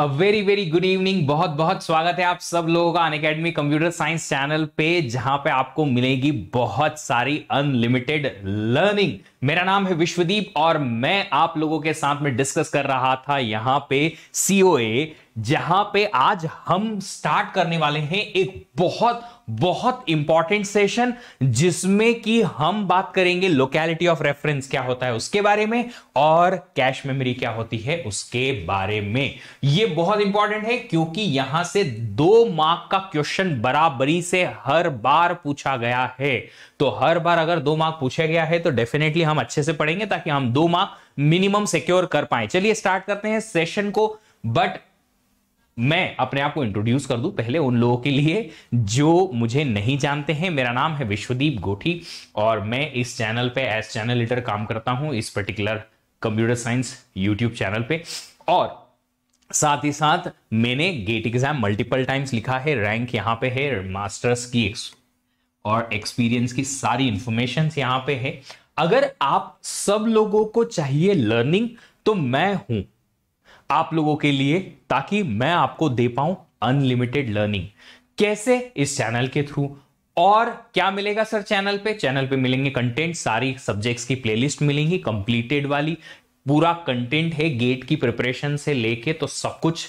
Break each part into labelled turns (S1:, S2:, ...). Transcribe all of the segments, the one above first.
S1: अ very very good evening बहुत बहुत स्वागत है आप सब लोगों का Unacademy computer science channel पे जहां पे आपको मिलेगी बहुत सारी अनलिमिटेड लर्निंग मेरा नाम है विश्वदीप और मैं आप लोगों के साथ में डिस्कस कर रहा था यहां पे सीओ जहां पे आज हम स्टार्ट करने वाले हैं एक बहुत बहुत इंपॉर्टेंट सेशन जिसमें कि हम बात करेंगे लोकेलिटी ऑफ रेफरेंस क्या होता है उसके बारे में और कैश मेमोरी क्या होती है उसके बारे में यह बहुत इंपॉर्टेंट है क्योंकि यहां से दो मार्क का क्वेश्चन बराबरी से हर बार पूछा गया है तो हर बार अगर दो मार्क पूछा गया है तो डेफिनेटली हम अच्छे से पढ़ेंगे ताकि हम दो मार्क मिनिमम सिक्योर कर पाए चलिए स्टार्ट करते हैं सेशन को बट मैं अपने आप को इंट्रोड्यूस कर दूं पहले उन लोगों के लिए जो मुझे नहीं जानते हैं मेरा नाम है विश्वदीप गोठी और मैं इस चैनल पे एज चैनल लीडर काम करता हूं इस particular computer science YouTube channel पे और साथ ही साथ मैंने गेट एग्जाम मल्टीपल टाइम्स लिखा है रैंक यहाँ पे है मास्टर्स की और एक्सपीरियंस की सारी इंफॉर्मेशन यहाँ पे है अगर आप सब लोगों को चाहिए लर्निंग तो मैं हूं आप लोगों के लिए ताकि मैं आपको दे पाऊं अनलिमिटेड लर्निंग कैसे इस चैनल के थ्रू और क्या मिलेगा सर चैनल पे चैनल पे मिलेंगे कंटेंट सारी सब्जेक्ट्स की प्लेलिस्ट मिलेंगी कंप्लीटेड वाली पूरा कंटेंट है गेट की प्रिपरेशन से लेके तो सब कुछ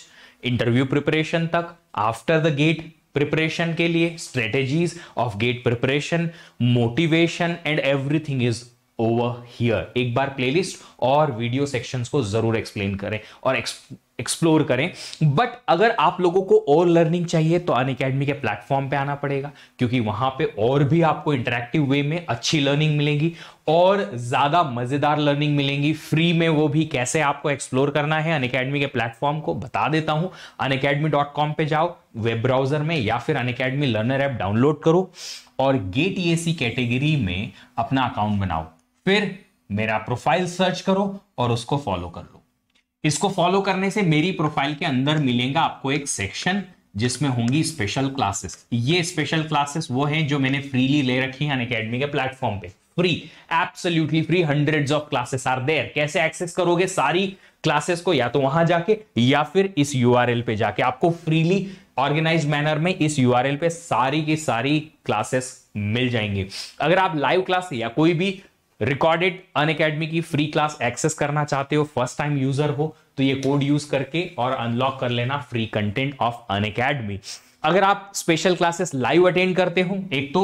S1: इंटरव्यू प्रिपरेशन तक आफ्टर द गेट प्रिपरेशन के लिए strategies of GATE preparation motivation and everything is over here एक बार प्लेलिस्ट और वीडियो सेक्शंस को जरूर एक्सप्लेन करें और एक्सप्लोर करें बट अगर आप लोगों को और लर्निंग चाहिए तो अन अकेडमी के प्लेटफॉर्म पे आना पड़ेगा क्योंकि वहां पे और भी आपको इंटरेक्टिव वे में अच्छी लर्निंग मिलेगी और ज्यादा मजेदार लर्निंग मिलेंगी फ्री में वो भी कैसे आपको एक्सप्लोर करना है अन अकेडमी के प्लेटफॉर्म को बता देता हूं अन अकेडमी डॉट कॉम पर जाओ वेब ब्राउजर में या फिर Unacademy learner app download करो और गेट ई कैटेगरी में अपना अकाउंट बनाओ फिर मेरा प्रोफाइल सर्च करो और उसको फॉलो कर लो इसको फॉलो करने से मेरी प्रोफाइल के अंदर मिलेगा आपको एक सेक्शन जिसमें होंगी स्पेशल क्लासेस ये स्पेशल क्लासेस वो हैं जो मैंने फ्रीली ले रखी हैं अनकेडमी के प्लेटफॉर्म पे free absolutely free hundred of classes are there कैसे एक्सेस करोगे सारी क्लासेस को या तो वहां जाके या फिर इस यू पे जाके आपको फ्रीली ऑर्गेनाइज मैनर में इस यू पे सारी की सारी क्लासेस मिल जाएंगे अगर आप लाइव क्लास या कोई भी रिकॉर्डेड अन अकेडमी की फ्री क्लास एक्सेस करना चाहते हो फर्स्ट टाइम यूजर हो तो ये कोड यूज करके और अनलॉक कर लेना free content of Unacademy अगर आप स्पेशल क्लासेस लाइव अटेंड करते हो एक तो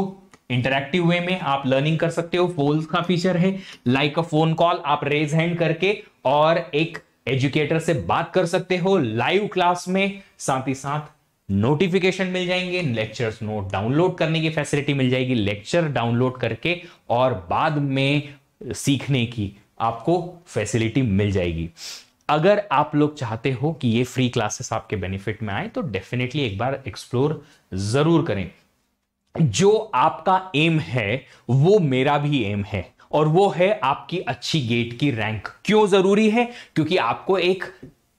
S1: इंटरेक्टिव वे में आप लर्निंग कर सकते हो फोन का फीचर है लाइक अ फोन कॉल आप रेज हैंड करके और एक एजुकेटर से बात कर सकते हो लाइव क्लास में साथ ही साथ नोटिफिकेशन मिल जाएंगे लेक्चर्स नोट डाउनलोड करने की फैसिलिटी मिल जाएगी लेक्चर डाउनलोड करके और बाद में सीखने की आपको फैसिलिटी मिल जाएगी अगर आप लोग चाहते हो कि ये फ्री क्लासेस आपके बेनिफिट में आए तो डेफिनेटली एक बार एक्सप्लोर जरूर करें जो आपका एम है वो मेरा भी एम है और वो है आपकी अच्छी गेट की रैंक क्यों जरूरी है क्योंकि आपको एक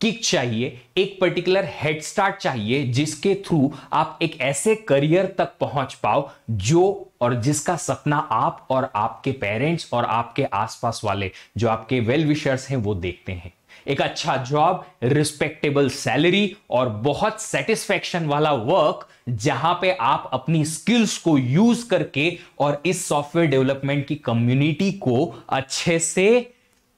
S1: किक चाहिए एक पर्टिकुलर हेड स्टार्ट चाहिए जिसके थ्रू आप एक ऐसे करियर तक पहुंच पाओ जो और जिसका सपना आप और आपके पेरेंट्स और आपके आसपास वाले जो आपके वेल विशर्स हैं वो देखते हैं एक अच्छा जॉब रिस्पेक्टेबल सैलरी और बहुत सेटिस्फेक्शन वाला वर्क जहां पे आप अपनी स्किल्स को यूज करके और इस सॉफ्टवेयर डेवलपमेंट की कम्युनिटी को अच्छे से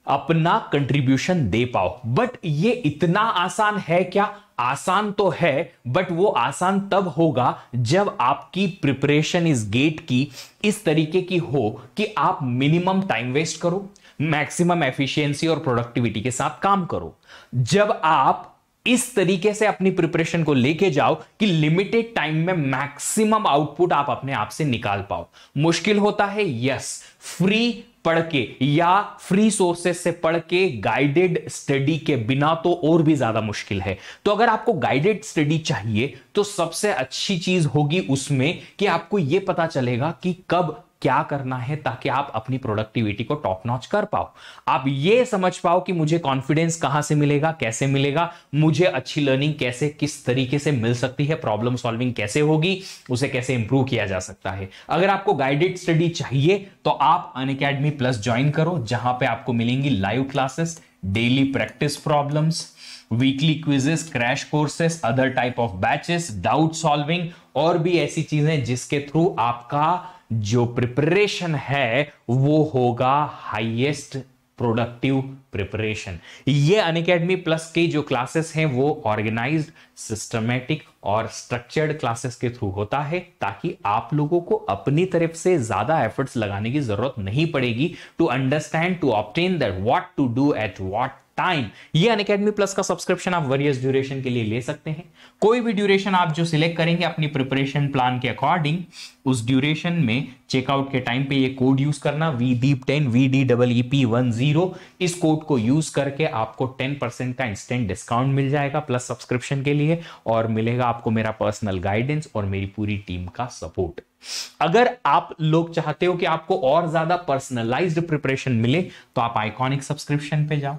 S1: अपना कंट्रीब्यूशन दे पाओ बट ये इतना आसान है क्या आसान तो है बट वो आसान तब होगा जब आपकी प्रिपरेशन इस गेट की इस तरीके की हो कि आप मिनिमम टाइम वेस्ट करो मैक्सिमम एफिशिएंसी और प्रोडक्टिविटी के साथ काम करो जब आप इस तरीके से अपनी प्रिपरेशन को लेके जाओ कि लिमिटेड टाइम में मैक्सिमम आउटपुट आप अपने आप से निकाल पाओ मुश्किल होता है यस फ्री पढ़ के या फ्री सोर्सेस से पढ़ के गाइडेड स्टडी के बिना तो और भी ज्यादा मुश्किल है तो अगर आपको गाइडेड स्टडी चाहिए तो सबसे अच्छी चीज होगी उसमें कि आपको यह पता चलेगा कि कब क्या करना है ताकि आप अपनी प्रोडक्टिविटी को टॉप नॉच कर पाओ आप ये समझ पाओ कि मुझे कॉन्फिडेंस कहां से मिलेगा कैसे मिलेगा मुझे अच्छी लर्निंग कैसे किस तरीके से मिल सकती है प्रॉब्लम सॉल्विंग कैसे होगी उसे कैसे इंप्रूव किया जा सकता है अगर आपको गाइडेड स्टडी चाहिए तो आप अन अकेडमी प्लस ज्वाइन करो जहां पे आपको मिलेंगी live classes daily practice problems weekly quizzes crash courses other type of batches doubt solving और भी ऐसी चीजें जिसके थ्रू आपका जो प्रिपरेशन है वो होगा हाईएस्ट प्रोडक्टिव प्रिपरेशन ये अनकेडमी प्लस की जो क्लासेस हैं वो ऑर्गेनाइज्ड सिस्टमेटिक और स्ट्रक्चर्ड क्लासेस के थ्रू होता है ताकि आप लोगों को अपनी तरफ से ज्यादा एफर्ट्स लगाने की जरूरत नहीं पड़ेगी to understand to obtain that what to do at what time ये अनकेडमी प्लस का सब्सक्रिप्शन आप वेरियस ड्यूरेशन के लिए ले सकते हैं कोई भी ड्यूरेशन आप जो सिलेक्ट करेंगे अपनी प्रिपरेशन प्लान के अकॉर्डिंग उस ड्यूरेशन में चेकआउट के टाइम पे ये कोड यूज करना V deep ten V D double E P one zero इस कोड को यूज करके आपको टेन परसेंट का इंस्टेंट डिस्काउंट मिल जाएगा प्लस सब्सक्रिप्शन के लिए और मिलेगा आपको मेरा पर्सनल गाइडेंस और मेरी पूरी टीम का सपोर्ट अगर आप लोग चाहते हो कि आपको और ज्यादा पर्सनलाइज्ड प्रिपरेशन मिले तो आप आइकॉनिक सब्सक्रिप्शन पे जाओ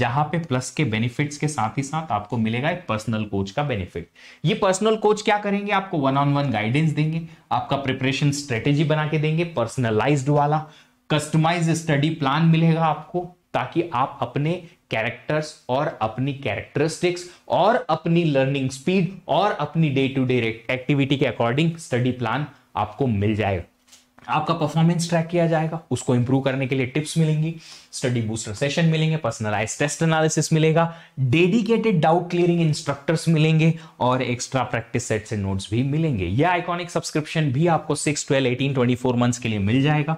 S1: जहां पे प्लस के बेनिफिट्स के साथ ही साथ आपको मिलेगा एक पर्सनल कोच का बेनिफिट ये पर्सनल कोच क्या करेंगे आपको वन ऑन वन गाइडेंस देंगे आपका प्रिपरेशन स्ट्रेटेजी बना के देंगे पर्सनलाइज्ड वाला कस्टमाइज स्टडी प्लान मिलेगा आपको ताकि आप अपने कैरेक्टर्स और अपनी कैरेक्टरिस्टिक्स और अपनी लर्निंग स्पीड और अपनी डे टू डे एक्टिविटी के अकॉर्डिंग स्टडी प्लान आपको मिल जाएगा आपका परफॉर्मेंस ट्रैक किया जाएगा उसको इंप्रूव करने के लिए टिप्स मिलेंगी स्टडी बूस्टर सेशन मिलेंगे पर्सनलाइज टेस्ट एनालिसिस मिलेगा डेडिकेटेड डाउट क्लियरिंग इंस्ट्रक्टर्स मिलेंगे और extra practice sets and notes भी मिलेंगे यह आइकॉनिक सब्सक्रिप्शन भी आपको six twelve eighteen twenty four months के लिए मिल जाएगा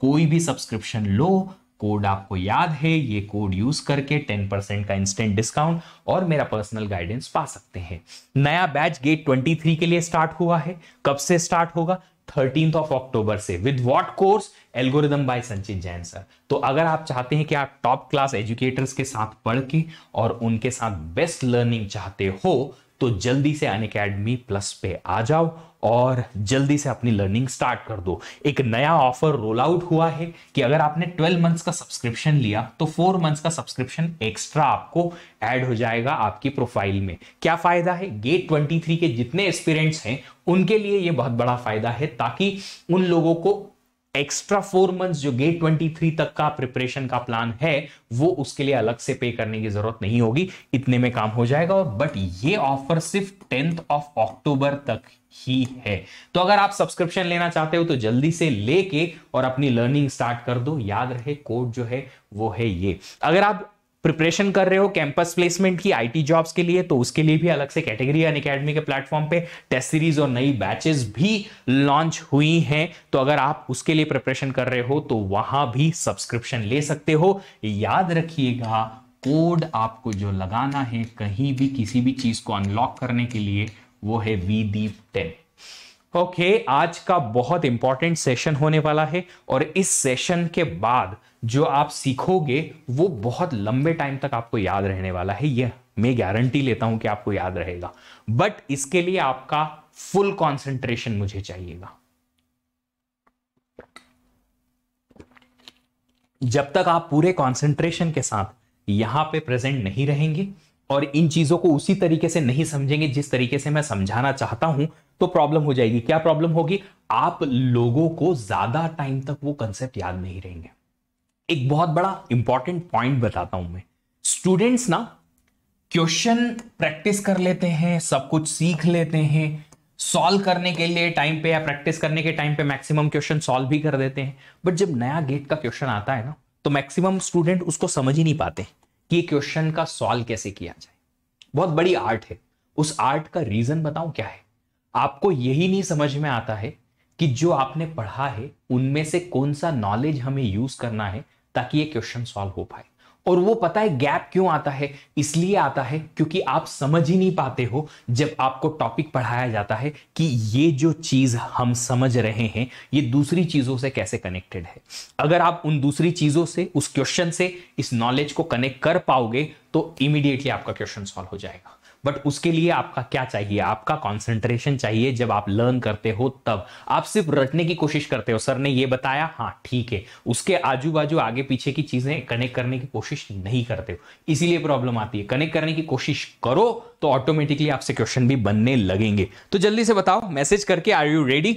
S1: कोई भी सब्सक्रिप्शन लो कोड आपको याद है ये कोड यूज करके टेन परसेंट का इंस्टेंट डिस्काउंट और मेरा पर्सनल गाइडेंस पा सकते हैं नया बैच गेट ट्वेंटी थ्री के लिए स्टार्ट हुआ है कब से स्टार्ट होगा थर्टींथ ऑफ अक्टूबर से with what course algorithm by Sanchit Jain sir तो अगर आप चाहते हैं कि आप टॉप क्लास एजुकेटर्स के साथ पढ़ के और उनके साथ बेस्ट लर्निंग चाहते हो तो जल्दी से अन प्लस पे आ जाओ और जल्दी से अपनी लर्निंग स्टार्ट कर दो एक नया ऑफर रोल आउट हुआ है कि अगर आपने 12 मंथ्स का सब्सक्रिप्शन लिया तो 4 मंथ्स का सब्सक्रिप्शन एक्स्ट्रा आपको ऐड हो जाएगा आपकी प्रोफाइल में क्या फायदा है गेट ट्वेंटी के जितने एक्सपीरियंट्स हैं उनके लिए ये बहुत बड़ा फायदा है ताकि उन लोगों को एक्स्ट्रा फोर मंथ्स जो गेट थ्री तक का प्रिपरेशन का प्लान है वो उसके लिए अलग से पे करने की जरूरत नहीं होगी इतने में काम हो जाएगा बट ये ऑफर सिर्फ टेंथ ऑफ अक्टूबर तक ही है तो अगर आप सब्सक्रिप्शन लेना चाहते हो तो जल्दी से लेके और अपनी लर्निंग स्टार्ट कर दो याद रहे कोड जो है वो है ये अगर आप प्रिपरेशन कर रहे हो कैंपस प्लेसमेंट की आईटी जॉब्स के लिए तो उसके लिए भी अलग से कैटेगरी अन अकेडमी के प्लेटफॉर्म पे टेस्ट सीरीज और नई बैचेस भी लॉन्च हुई हैं तो अगर आप उसके लिए प्रिपरेशन कर रहे हो तो वहां भी सब्सक्रिप्शन ले सकते हो याद रखिएगा कोड आपको जो लगाना है कहीं भी किसी भी चीज को अनलॉक करने के लिए वो है वी दीप टेन ओके आज का बहुत इंपॉर्टेंट सेशन होने वाला है और इस सेशन के बाद जो आप सीखोगे वो बहुत लंबे टाइम तक आपको याद रहने वाला है यह मैं गारंटी लेता हूं कि आपको याद रहेगा बट इसके लिए आपका फुल कॉन्सेंट्रेशन मुझे चाहिएगा जब तक आप पूरे कॉन्सेंट्रेशन के साथ यहां पे प्रेजेंट नहीं रहेंगे और इन चीजों को उसी तरीके से नहीं समझेंगे जिस तरीके से मैं समझाना चाहता हूं तो प्रॉब्लम हो जाएगी क्या प्रॉब्लम होगी आप लोगों को ज्यादा टाइम तक वो कंसेप्ट याद नहीं रहेंगे एक बहुत बड़ा इंपॉर्टेंट पॉइंट बताता हूं मैं स्टूडेंट्स ना क्वेश्चन प्रैक्टिस कर लेते हैं सब कुछ सीख लेते हैं सॉल्व करने के लिए टाइम पे या प्रैक्टिस करने के टाइम पे मैक्सिमम क्वेश्चन सॉल्व भी कर देते हैं बट जब नया गेट का क्वेश्चन आता है ना तो मैक्सिमम स्टूडेंट उसको समझ ही नहीं पाते कि क्वेश्चन का सॉल्व कैसे किया जाए बहुत बड़ी आर्ट है उस आर्ट का रीजन बताऊं क्या है आपको यही नहीं समझ में आता है कि जो आपने पढ़ा है उनमें से कौन सा नॉलेज हमें यूज करना है ताकि ये क्वेश्चन सॉल्व हो पाए और वो पता है गैप क्यों आता है इसलिए आता है क्योंकि आप समझ ही नहीं पाते हो जब आपको टॉपिक पढ़ाया जाता है कि ये जो चीज हम समझ रहे हैं ये दूसरी चीजों से कैसे कनेक्टेड है अगर आप उन दूसरी चीजों से उस क्वेश्चन से इस नॉलेज को कनेक्ट कर पाओगे तो इमीडिएटली आपका क्वेश्चन सॉल्व हो जाएगा बट उसके लिए आपका क्या चाहिए आपका कॉन्सेंट्रेशन चाहिए जब आप लर्न करते हो तब आप सिर्फ रटने की कोशिश करते हो सर ने ये बताया हाँ ठीक है उसके आजू बाजू आगे पीछे की चीजें कनेक्ट करने की कोशिश नहीं करते हो इसीलिए प्रॉब्लम आती है कनेक्ट करने की कोशिश करो तो ऑटोमेटिकली आपसे क्वेश्चन भी बनने लगेंगे तो जल्दी से बताओ मैसेज करके आर यू रेडी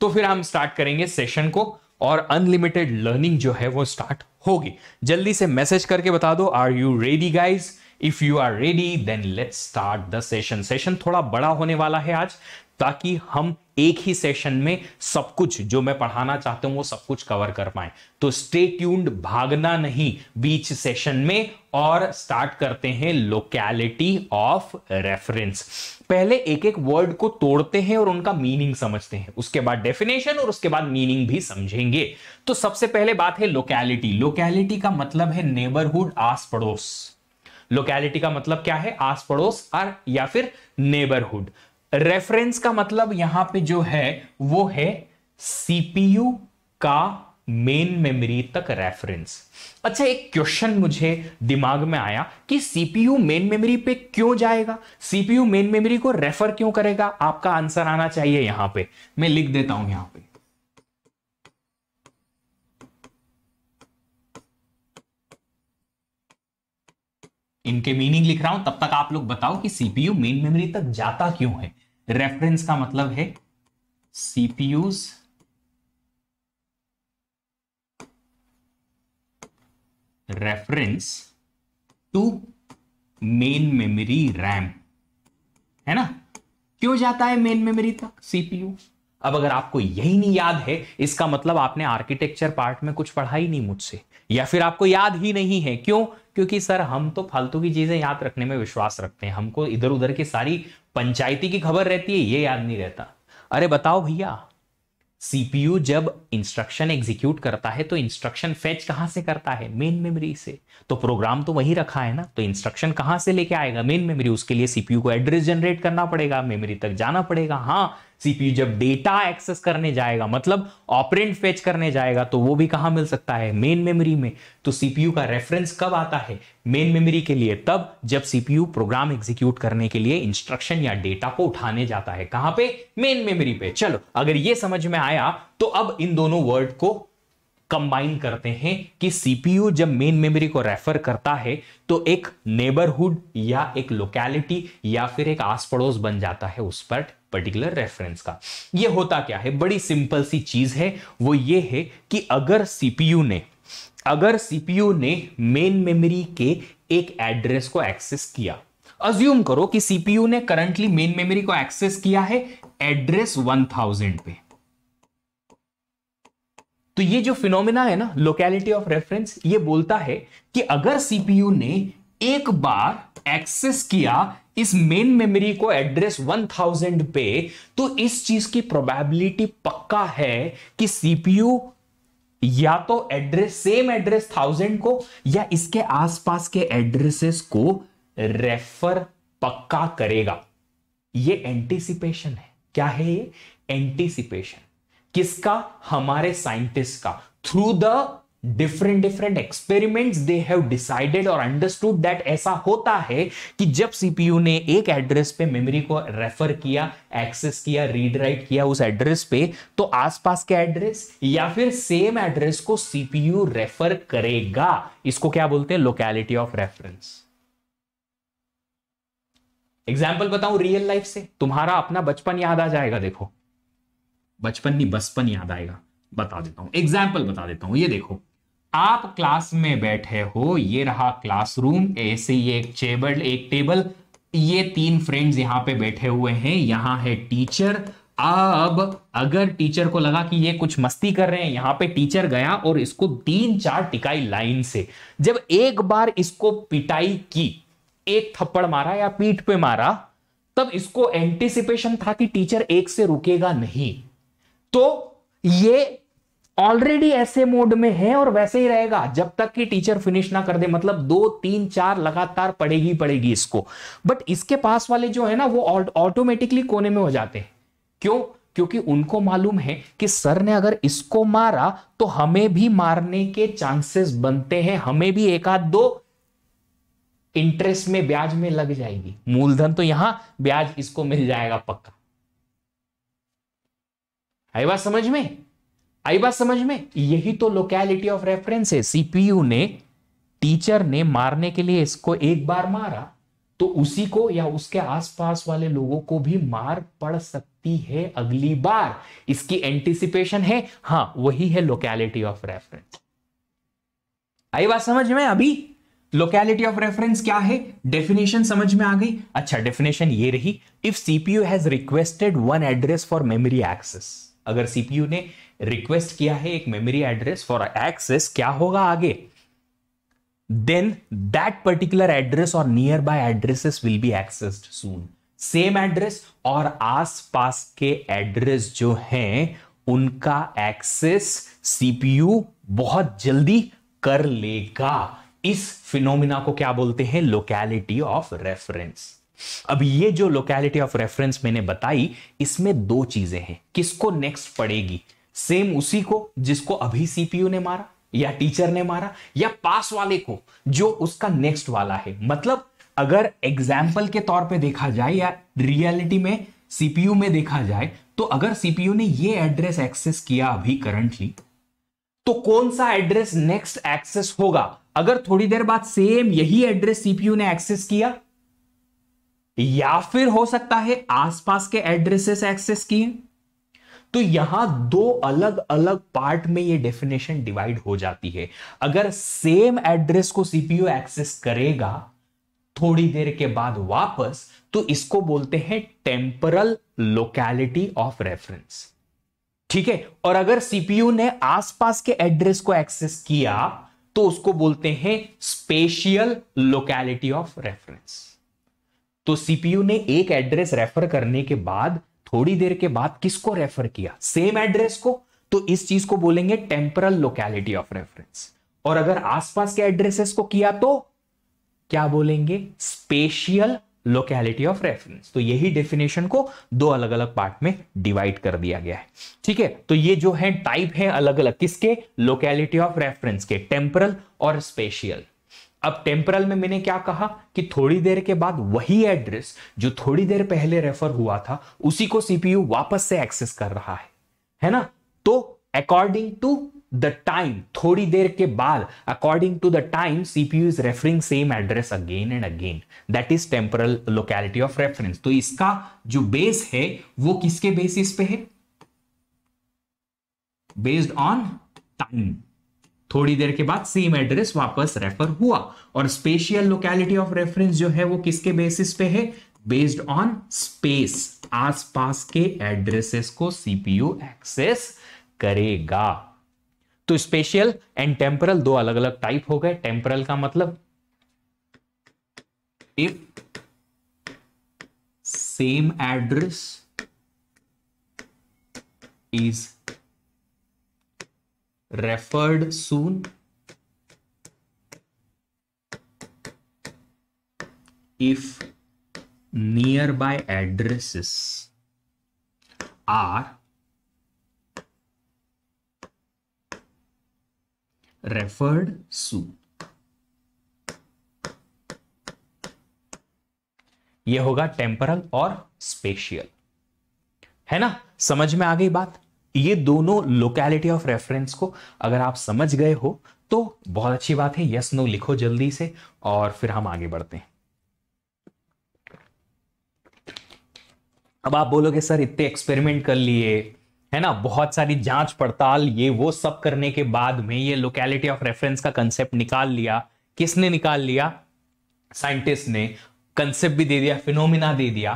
S1: तो फिर हम स्टार्ट करेंगे सेशन को और अनलिमिटेड लर्निंग जो है वो स्टार्ट होगी जल्दी से मैसेज करके बता दो are you ready guys if you are ready then let's start the session session थोड़ा बड़ा होने वाला है आज ताकि हम एक ही सेशन में सब कुछ जो मैं पढ़ाना चाहता हूं वो सब कुछ कवर कर पाए तो स्टे ट्यून्ड भागना नहीं बीच सेशन में और स्टार्ट करते हैं लोकैलिटी ऑफ रेफरेंस पहले एक एक वर्ड को तोड़ते हैं और उनका मीनिंग समझते हैं उसके बाद डेफिनेशन और उसके बाद मीनिंग भी समझेंगे तो सबसे पहले बात है लोकैलिटी लोकैलिटी का मतलब है नेबरहुड आस पड़ोस लोकैलिटी का मतलब क्या है आस पड़ोस और या फिर नेबरहुड रेफरेंस का मतलब यहां पे जो है वो है सीपीयू का मेन मेमोरी तक रेफरेंस अच्छा एक क्वेश्चन मुझे दिमाग में आया कि सीपीयू मेन मेमोरी पे क्यों जाएगा सीपीयू मेन मेमोरी को रेफर क्यों करेगा आपका आंसर आना चाहिए यहां पे मैं लिख देता हूं यहां पे इनके मीनिंग लिख रहा हूं तब तक आप लोग बताओ कि सीपीयू मेन मेमोरी तक जाता क्यों है रेफरेंस का मतलब है CPU's reference to main memory RAM है ना क्यों जाता है मेन मेमोरी तक सीपीयू अब अगर आपको यही नहीं याद है इसका मतलब आपने आर्किटेक्चर पार्ट में कुछ पढ़ा ही नहीं मुझसे या फिर आपको याद ही नहीं है क्यों क्योंकि सर हम तो फालतू की चीजें याद रखने में विश्वास रखते हैं हमको इधर उधर की सारी पंचायती की खबर रहती है ये याद नहीं रहता अरे बताओ भैया सीपीयू जब इंस्ट्रक्शन एग्जीक्यूट करता है तो इंस्ट्रक्शन फेच कहां से करता है मेन मेमोरी से तो प्रोग्राम तो वही रखा है ना तो इंस्ट्रक्शन कहां से लेके आएगा मेन मेमोरी उसके लिए सीपीयू को एड्रेस जनरेट करना पड़ेगा मेमोरी तक जाना पड़ेगा हाँ सीपीयू जब डेटा एक्सेस करने जाएगा मतलब ऑपरेंट फेच करने जाएगा तो वो भी कहां मिल सकता है मेन मेमोरी में तो सीपीयू का रेफरेंस कब आता है मेन मेमोरी के लिए तब जब सीपीयू प्रोग्राम एग्जीक्यूट करने के लिए इंस्ट्रक्शन या डेटा को उठाने जाता है कहां पे मेन मेमोरी पे चलो अगर ये समझ में आया तो अब इन दोनों वर्ड को कंबाइन करते हैं कि सीपीयू जब मेन मेमोरी को रेफर करता है तो एक नेबरहुड या एक लोकेलिटी या फिर एक आस पड़ोस बन जाता है उस पर पर्टिकुलर रेफरेंस का ये होता क्या है बड़ी सिंपल सी चीज है वो ये है कि अगर सीपीयू ने अगर सीपीयू ने मेन मेमोरी के एक एड्रेस को एक्सेस किया अज्यूम करो कि सीपीयू ने करंटली मेन मेमोरी को एक्सेस किया है एड्रेस 1000 पे तो ये जो फिनोमिना है ना लोकेलिटी ऑफ रेफरेंस ये बोलता है कि अगर सीपीयू ने एक बार एक्सेस किया इस मेन मेमोरी को एड्रेस 1000 पे तो इस चीज की प्रोबेबिलिटी पक्का है कि सीपीयू या तो एड्रेस सेम एड्रेस थाउजेंड को या इसके आसपास के एड्रेसेस को रेफर पक्का करेगा ये एंटीसिपेशन है क्या है ये एंटीसिपेशन किसका हमारे साइंटिस्ट का through the different different experiments they have decided और अंडरस्टूड दैट ऐसा होता है कि जब सीपीयू ने एक एड्रेस पे मेमोरी को रेफर किया एक्सेस किया रीड राइट किया उस एड्रेस पे तो आसपास के एड्रेस या फिर सेम एड्रेस को सीपीयू रेफर करेगा इसको क्या बोलते हैं लोकेलिटी ऑफ रेफरेंस एग्जाम्पल बताऊं रियल लाइफ से तुम्हारा अपना बचपन याद आ जाएगा देखो बचपन नहीं बचपन याद आएगा बता देता हूं एग्जाम्पल बता देता हूं ये देखो आप क्लास में बैठे हो ये रहा क्लासरूम ऐसे ही एक चेबल एक टेबल ये तीन फ्रेंड्स यहां पे बैठे हुए हैं यहां है टीचर अब अगर टीचर को लगा कि ये कुछ मस्ती कर रहे हैं यहां पे टीचर गया और इसको तीन चार टिकाई लाइन से जब एक बार इसको पिटाई की एक थप्पड़ मारा या पीठ पे मारा तब इसको एंटिसिपेशन था कि टीचर एक से रुकेगा नहीं तो ये ऑलरेडी ऐसे मोड में है और वैसे ही रहेगा जब तक कि टीचर फिनिश ना कर दे मतलब दो तीन चार लगातार पड़ेगी पड़ेगी इसको बट इसके पास वाले जो है ना वो ऑटोमेटिकली कोने में हो जाते हैं क्यों क्योंकि उनको मालूम है कि सर ने अगर इसको मारा तो हमें भी मारने के चांसेस बनते हैं हमें भी एक आध दो इंटरेस्ट में ब्याज में लग जाएगी मूलधन तो यहां ब्याज इसको मिल जाएगा पक्का आई बात समझ में आई बात समझ में यही तो लोकैलिटी ऑफ रेफरेंस है सीपीयू ने टीचर ने मारने के लिए इसको एक बार मारा तो उसी को या उसके आसपास वाले लोगों को भी मार पड़ सकती है अगली बार इसकी एंटिसिपेशन है हाँ वही है लोकैलिटी ऑफ रेफरेंस आई बात समझ में अभी लोकैलिटी ऑफ रेफरेंस क्या है डेफिनेशन समझ में आ गई अच्छा डेफिनेशन ये रही if CPU has requested one address for memory access अगर सीपीयू ने रिक्वेस्ट किया है एक मेमोरी एड्रेस फॉर एक्सेस क्या होगा आगे देन दैट पर्टिकुलर एड्रेस और nearby addresses will be accessed soon same address और आसपास के एड्रेस जो हैं उनका एक्सेस सीपीयू बहुत जल्दी कर लेगा इस फिनोमिना को क्या बोलते हैं लोकैलिटी ऑफ रेफरेंस अब ये जो लोकैलिटी ऑफ रेफरेंस मैंने बताई इसमें दो चीजें हैं किसको नेक्स्ट पड़ेगी सेम उसी को जिसको अभी सीपीयू ने मारा या टीचर ने मारा या पास वाले को जो उसका नेक्स्ट वाला है मतलब अगर एग्जाम्पल के तौर पे देखा जाए या रियलिटी में सीपीयू में देखा जाए तो अगर सीपीयू ने ये एड्रेस एक्सेस किया अभी करंटली तो कौन सा एड्रेस नेक्स्ट एक्सेस होगा अगर थोड़ी देर बाद सेम यही एड्रेस सीपीयू ने एक्सेस किया या फिर हो सकता है आसपास के एड्रेसेस एक्सेस किए तो यहां दो अलग अलग पार्ट में ये डेफिनेशन डिवाइड हो जाती है अगर सेम एड्रेस को सीपीयू एक्सेस करेगा थोड़ी देर के बाद वापस तो इसको बोलते हैं टेम्परल लोकैलिटी ऑफ रेफरेंस ठीक है और अगर सीपीयू ने आसपास के एड्रेस को एक्सेस किया तो उसको बोलते हैं स्पेशियल लोकैलिटी ऑफ रेफरेंस तो सीपीयू ने एक एड्रेस रेफर करने के बाद थोड़ी देर के बाद किसको रेफर किया सेम एड्रेस को तो इस चीज को बोलेंगे टेम्परल लोकैलिटी ऑफ रेफरेंस और अगर आसपास के एड्रेसेस को किया तो क्या बोलेंगे स्पेशियल लोकैलिटी ऑफ रेफरेंस तो यही डेफिनेशन को दो अलग अलग पार्ट में डिवाइड कर दिया गया है ठीक है तो ये जो है टाइप है अलग अलग किसके लोकैलिटी ऑफ रेफरेंस के टेम्परल और स्पेशियल अब टेम्परल में मैंने क्या कहा कि थोड़ी देर के बाद वही एड्रेस जो थोड़ी देर पहले रेफर हुआ था उसी को सीपीयू वापस से एक्सेस कर रहा है है ना तो अकॉर्डिंग टू द टाइम थोड़ी देर के बाद according to the time CPU is referring same address again and again that is temporal locality of reference तो इसका जो बेस है वो किसके बेसिस पे है बेस्ड ऑन टाइम थोड़ी देर के बाद सेम एड्रेस वापस रेफर हुआ और स्पेशियल लोकेलिटी ऑफ रेफरेंस जो है वो किसके बेसिस पे है बेस्ड ऑन स्पेस आसपास के एड्रेसेस को सीपीयू एक्सेस करेगा तो स्पेशियल एंड टेम्परल दो अलग अलग टाइप हो गए टेम्परल का मतलब if same address is referred soon if nearby addresses are referred soon ये होगा टेम्परल और स्पेशियल है ना समझ में आ गई बात ये दोनों लोकेलिटी ऑफ रेफरेंस को अगर आप समझ गए हो तो बहुत अच्छी बात है यस नो लिखो जल्दी से और फिर हम आगे बढ़ते हैं अब आप बोलोगे सर इतने एक्सपेरिमेंट कर लिए है ना बहुत सारी जांच पड़ताल ये वो सब करने के बाद में ये लोकेलिटी ऑफ रेफरेंस का कंसेप्ट निकाल लिया किसने निकाल लिया साइंटिस्ट ने कंसेप्ट भी दे दिया फिनोमिना दे दिया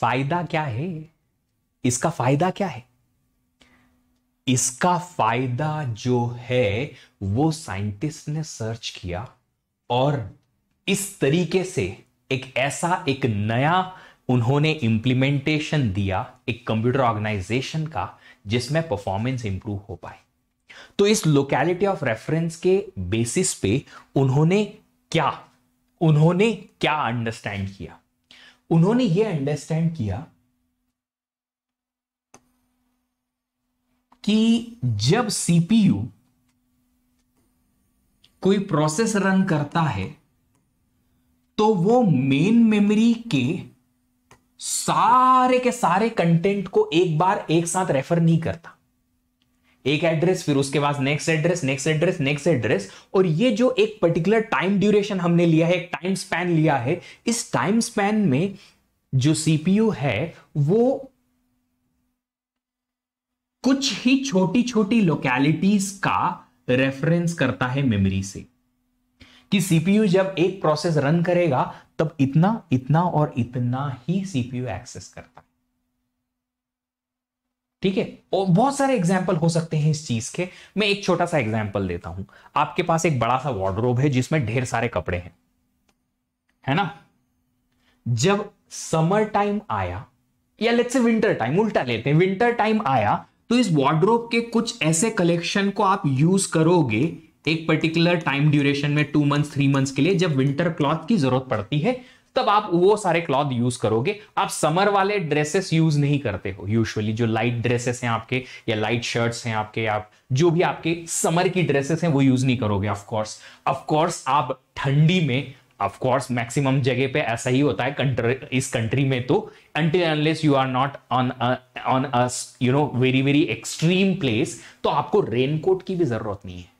S1: फायदा क्या है इसका फायदा क्या है इसका फायदा जो है वो साइंटिस्ट ने सर्च किया और इस तरीके से एक ऐसा एक नया उन्होंने इंप्लीमेंटेशन दिया एक कंप्यूटर ऑर्गेनाइजेशन का जिसमें परफॉर्मेंस इंप्रूव हो पाए तो इस लोकेलिटी ऑफ रेफरेंस के बेसिस पे उन्होंने क्या उन्होंने क्या अंडरस्टैंड किया उन्होंने ये अंडरस्टैंड किया कि जब सीपीयू कोई प्रोसेस रन करता है तो वो मेन मेमोरी के सारे के सारे कंटेंट को एक बार एक साथ रेफर नहीं करता एक एड्रेस फिर उसके बाद next address next address next address और ये जो एक पर्टिकुलर टाइम ड्यूरेशन हमने लिया है एक टाइम स्पैन लिया है इस टाइम स्पैन में जो सीपीयू है वो कुछ ही छोटी छोटी लोकैलिटीज का रेफरेंस करता है मेमोरी से कि सीपीयू जब एक प्रोसेस रन करेगा तब इतना इतना और इतना ही सीपीयू एक्सेस करता है ठीक है और बहुत सारे एग्जाम्पल हो सकते हैं इस चीज के मैं एक छोटा सा एग्जाम्पल देता हूं आपके पास एक बड़ा सा वार्डरोब है जिसमें ढेर सारे कपड़े हैं है ना जब समर टाइम आया या लेट्स से विंटर टाइम उल्टा लेते हैं विंटर टाइम आया तो इस वार्ड्रोब के कुछ ऐसे कलेक्शन को आप यूज करोगे एक पर्टिकुलर टाइम ड्यूरेशन में टू मंथ्स थ्री मंथ्स के लिए जब विंटर क्लॉथ की जरूरत पड़ती है तब आप वो सारे क्लॉथ यूज करोगे आप समर वाले ड्रेसेस यूज नहीं करते हो यूजुअली जो लाइट ड्रेसेस हैं आपके या लाइट शर्ट्स हैं आपके आप जो भी आपके समर की ड्रेसेस हैं वो यूज नहीं करोगे ऑफ कोर्स कोर्स आप ठंडी में ऑफकोर्स मैक्सिमम जगह पे ऐसा ही होता है कंट्री इस कंट्री में तो anti unless you are not on on us you know very very extreme place तो आपको रेनकोट की भी जरूरत नहीं है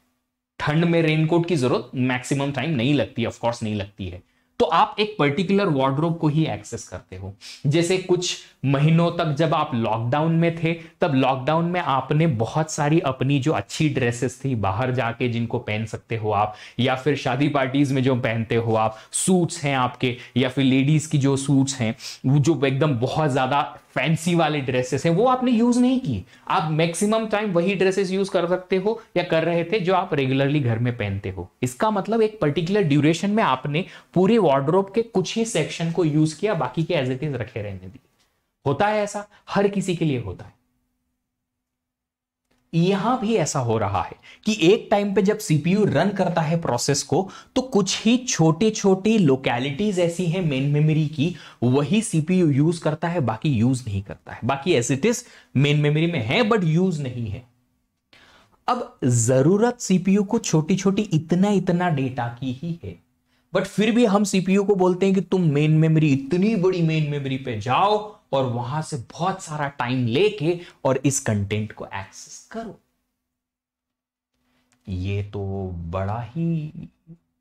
S1: ठंड में रेनकोट की जरूरत मैक्सिमम टाइम नहीं लगती ऑफ कोर्स नहीं लगती है तो आप एक पर्टिकुलर वार्ड्रोब को ही एक्सेस करते हो जैसे कुछ महीनों तक जब आप लॉकडाउन में थे तब लॉकडाउन में आपने बहुत सारी अपनी जो अच्छी ड्रेसेस थी बाहर जाके जिनको पहन सकते हो आप या फिर शादी पार्टीज में जो पहनते हो आप सूट्स हैं आपके या फिर लेडीज की जो सूट्स हैं वो जो एकदम बहुत ज्यादा फैंसी वाले ड्रेसेस हैं वो आपने यूज नहीं की आप मैक्सिमम टाइम वही ड्रेसेस यूज कर सकते हो या कर रहे थे जो आप रेगुलरली घर में पहनते हो इसका मतलब एक पर्टिकुलर ड्यूरेशन में आपने पूरे वार्ड्रोब के कुछ ही सेक्शन को यूज किया बाकी के एज इट इज रखे रहने दिए होता है ऐसा हर किसी के लिए होता है यहां भी ऐसा हो रहा है कि एक टाइम पे जब सीपीयू रन करता है प्रोसेस को तो कुछ ही छोटे छोटे लोकैलिटीज ऐसी हैं मेन मेमोरी की वही सीपीयू यूज करता है बाकी यूज नहीं करता है बाकी as it is main memory में है बट यूज नहीं है अब जरूरत सीपीयू को छोटी छोटी इतना इतना डेटा की ही है बट फिर भी हम सीपीयू को बोलते हैं कि तुम मेन मेमोरी इतनी बड़ी मेन मेमोरी पे जाओ और वहां से बहुत सारा टाइम लेके और इस कंटेंट को एक्सेस करो ये तो बड़ा ही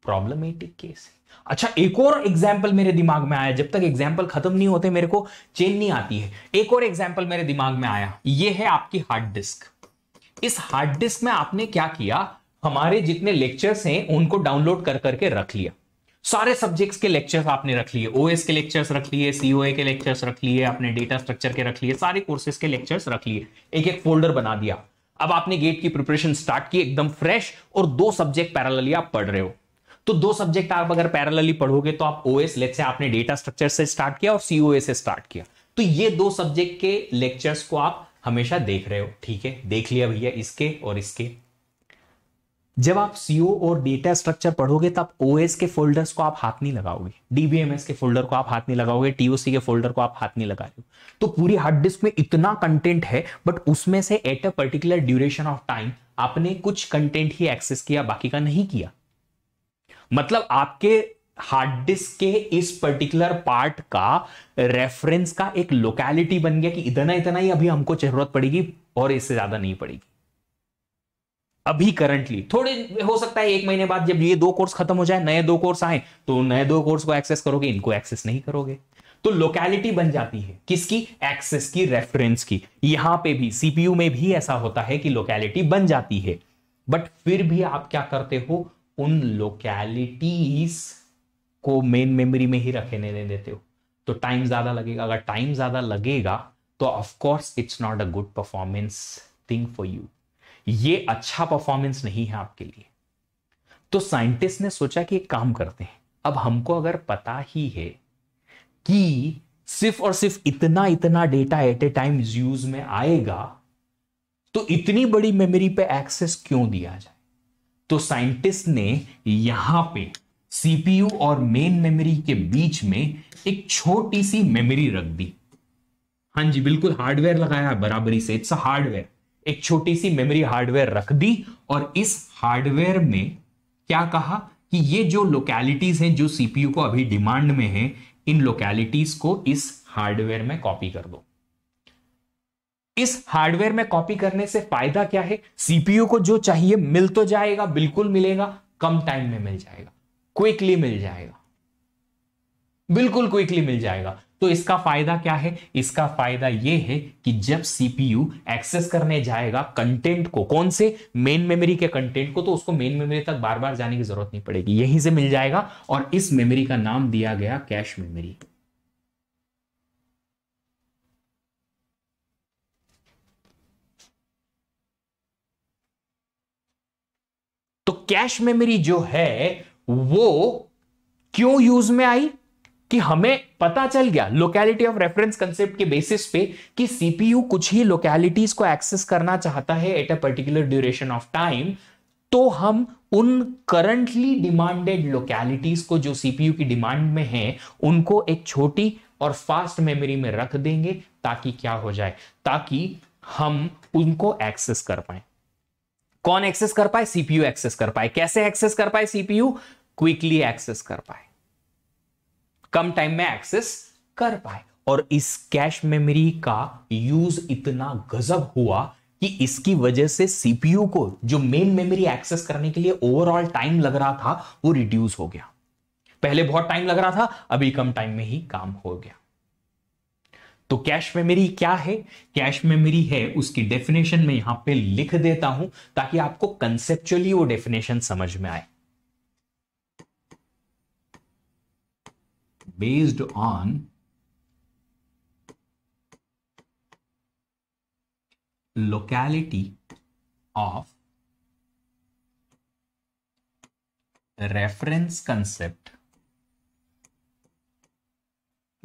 S1: प्रॉब्लमेटिक केस है अच्छा एक और एग्जाम्पल मेरे दिमाग में आया जब तक एग्जाम्पल खत्म नहीं होते मेरे को चेन नहीं आती है एक और एग्जाम्पल मेरे दिमाग में आया ये है आपकी हार्ड डिस्क इस हार्ड डिस्क में आपने क्या किया हमारे जितने लेक्चर्स हैं उनको डाउनलोड कर करके रख लिया सारे सब्जेक्ट्स के लेक्चर्स आपने रख लिए ओएस के लेक्चर्स रख लिए सीओए के लेक्चर्स रख लिए आपने डेटा स्ट्रक्चर के रख लिए सारे कोर्सेज के लेक्चर्स रख लिए एक एक फोल्डर बना दिया अब आपने गेट की प्रिपरेशन स्टार्ट की एकदम फ्रेश और दो सब्जेक्ट पैरालली आप पढ़ रहे हो तो दो सब्जेक्ट आप अगर पैरालली पढ़ोगे तो आप ओएस लेट से आपने डेटा स्ट्रक्चर से स्टार्ट किया और सीओए से स्टार्ट किया तो ये दो सब्जेक्ट के लेक्चर्स को आप हमेशा देख रहे हो ठीक है देख लिया भैया इसके और इसके जब आप सीओ और डेटा स्ट्रक्चर पढ़ोगे तब ओएस के फोल्डर्स को आप हाथ नहीं लगाओगे डीबीएमएस के फोल्डर को आप हाथ नहीं लगाओगे टीओसी के फोल्डर को आप हाथ नहीं लगा रहे हो तो पूरी हार्ड डिस्क में इतना कंटेंट है बट उसमें से at a particular duration of time आपने कुछ कंटेंट ही एक्सेस किया बाकी का नहीं किया मतलब आपके हार्ड डिस्क के इस पर्टिकुलर पार्ट का रेफरेंस का एक लोकैलिटी बन गया कि इतना इतना ही अभी हमको जरूरत पड़ेगी और इससे ज्यादा नहीं पड़ेगी अभी करंटली थोड़े हो सकता है एक महीने बाद जब ये दो कोर्स खत्म हो जाए नए दो कोर्स आए तो नए दो कोर्स को एक्सेस करोगे इनको एक्सेस नहीं करोगे तो लोकैलिटी बन जाती है किसकी एक्सेस की रेफरेंस की यहां पे भी सीपीयू में भी ऐसा होता है कि लोकैलिटी बन जाती है बट फिर भी आप क्या करते हो उन लोकैलिटीज को मेन मेमोरी में ही रखने दे देते हो तो टाइम ज्यादा लगेगा अगर टाइम ज्यादा लगेगा तो of course it's not a good performance thing for you ये अच्छा परफॉर्मेंस नहीं है आपके लिए तो साइंटिस्ट ने सोचा कि एक काम करते हैं अब हमको अगर पता ही है कि सिर्फ और सिर्फ इतना इतना data at a time use में आएगा तो इतनी बड़ी मेमोरी पे एक्सेस क्यों दिया जाए तो साइंटिस्ट ने यहां पे सीपीयू और मेन मेमोरी के बीच में एक छोटी सी मेमोरी रख दी हां जी बिल्कुल हार्डवेयर लगाया बराबरी से इट्स अ हार्डवेयर एक छोटी सी मेमोरी हार्डवेयर रख दी और इस हार्डवेयर में क्या कहा कि ये जो लोकेलिटीज हैं जो सीपीयू को अभी डिमांड में है इन लोकेलिटीज को इस हार्डवेयर में कॉपी कर दो इस हार्डवेयर में कॉपी करने से फायदा क्या है सीपीयू को जो चाहिए मिल तो जाएगा बिल्कुल मिलेगा कम टाइम में मिल जाएगा क्विकली मिल जाएगा बिल्कुल क्विकली मिल जाएगा तो इसका फायदा क्या है इसका फायदा यह है कि जब सीपीयू एक्सेस करने जाएगा कंटेंट को कौन से मेन मेमोरी के कंटेंट को तो उसको मेन मेमोरी तक बार बार जाने की जरूरत नहीं पड़ेगी यहीं से मिल जाएगा और इस मेमोरी का नाम दिया गया कैश मेमोरी तो कैश मेमोरी जो है वो क्यों यूज में आई कि हमें पता चल गया लोकैलिटी ऑफ रेफरेंस कंसेप्ट के बेसिस पे कि सीपीयू कुछ ही लोकैलिटीज को एक्सेस करना चाहता है at a particular duration of time तो हम उन करंटली डिमांडेड लोकैलिटीज को जो सीपीयू की डिमांड में है उनको एक छोटी और फास्ट मेमोरी में रख देंगे ताकि क्या हो जाए ताकि हम उनको एक्सेस कर पाए कौन एक्सेस कर पाए सीपीयू एक्सेस कर पाए कैसे एक्सेस कर पाए सीपीयू क्विकली एक्सेस कर पाए कम टाइम में एक्सेस कर पाए और इस कैश मेमोरी का यूज इतना गजब हुआ कि इसकी वजह से सीपीयू को जो मेन मेमोरी एक्सेस करने के लिए ओवरऑल टाइम लग रहा था वो रिड्यूस हो गया पहले बहुत टाइम लग रहा था अभी कम टाइम में ही काम हो गया तो कैश मेमोरी क्या है कैश मेमोरी है उसकी डेफिनेशन में यहां पे लिख देता हूं ताकि आपको कंसेप्चुअली वो डेफिनेशन समझ में आए based on locality of reference concept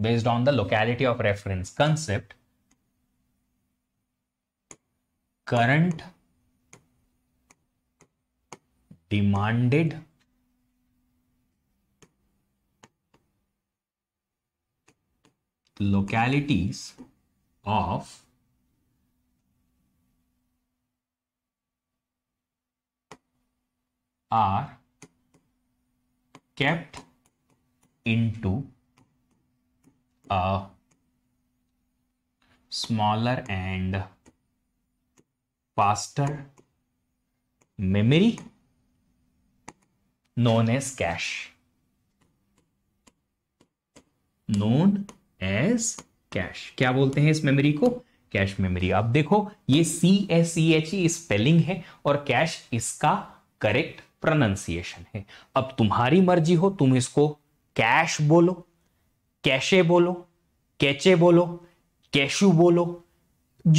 S1: based on the locality of reference concept current demanded localities of are kept into a smaller and faster memory known as cache known as cache क्या बोलते हैं इस memory को cache memory अब देखो ये C S C H E spelling है और कैश इसका करेक्ट प्रोनाउंसिएशन है अब तुम्हारी मर्जी हो तुम इसको कैश बोलो कैशे बोलो कैचे बोलो कैशू बोलो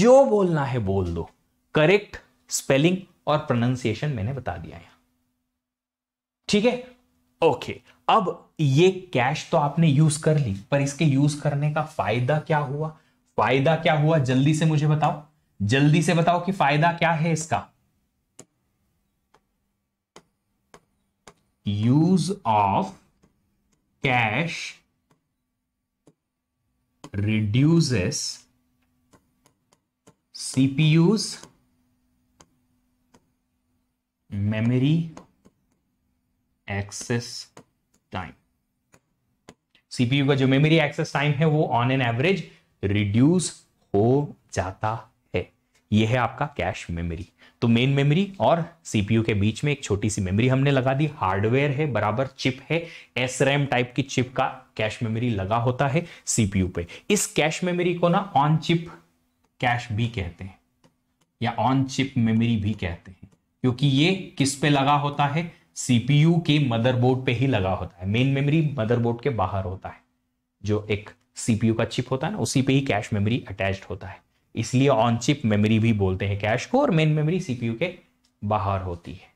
S1: जो बोलना है बोल दो करेक्ट स्पेलिंग और प्रोनाउंसिएशन मैंने बता दिया यहां ठीक है ओके अब ये कैश तो आपने यूज कर ली पर इसके यूज करने का फायदा क्या हुआ फायदा क्या हुआ जल्दी से मुझे बताओ जल्दी से बताओ कि फायदा क्या है इसका use of cache reduces CPU's memory access time CPU का जो मेमोरी एक्सेस टाइम है वो ऑन एन एवरेज रिड्यूस हो जाता है ये है आपका कैश मेमोरी तो मेन मेमोरी और सीपीयू के बीच में एक छोटी सी मेमोरी हमने लगा दी हार्डवेयर है बराबर चिप है एस रैम टाइप की चिप का कैश मेमोरी लगा होता है सीपीयू पे इस कैश मेमोरी को ना ऑन चिप कैश भी कहते हैं या ऑन चिप मेमोरी भी कहते हैं क्योंकि ये किस पे लगा होता है सीपीयू के मदरबोर्ड पे ही लगा होता है मेन मेमोरी मदरबोर्ड के बाहर होता है जो एक सीपीयू का चिप होता है ना उसी पे ही कैश मेमोरी अटैच्ड होता है इसलिए ऑन चिप मेमोरी भी बोलते हैं कैश को और मेन मेमोरी सीपीयू के बाहर होती है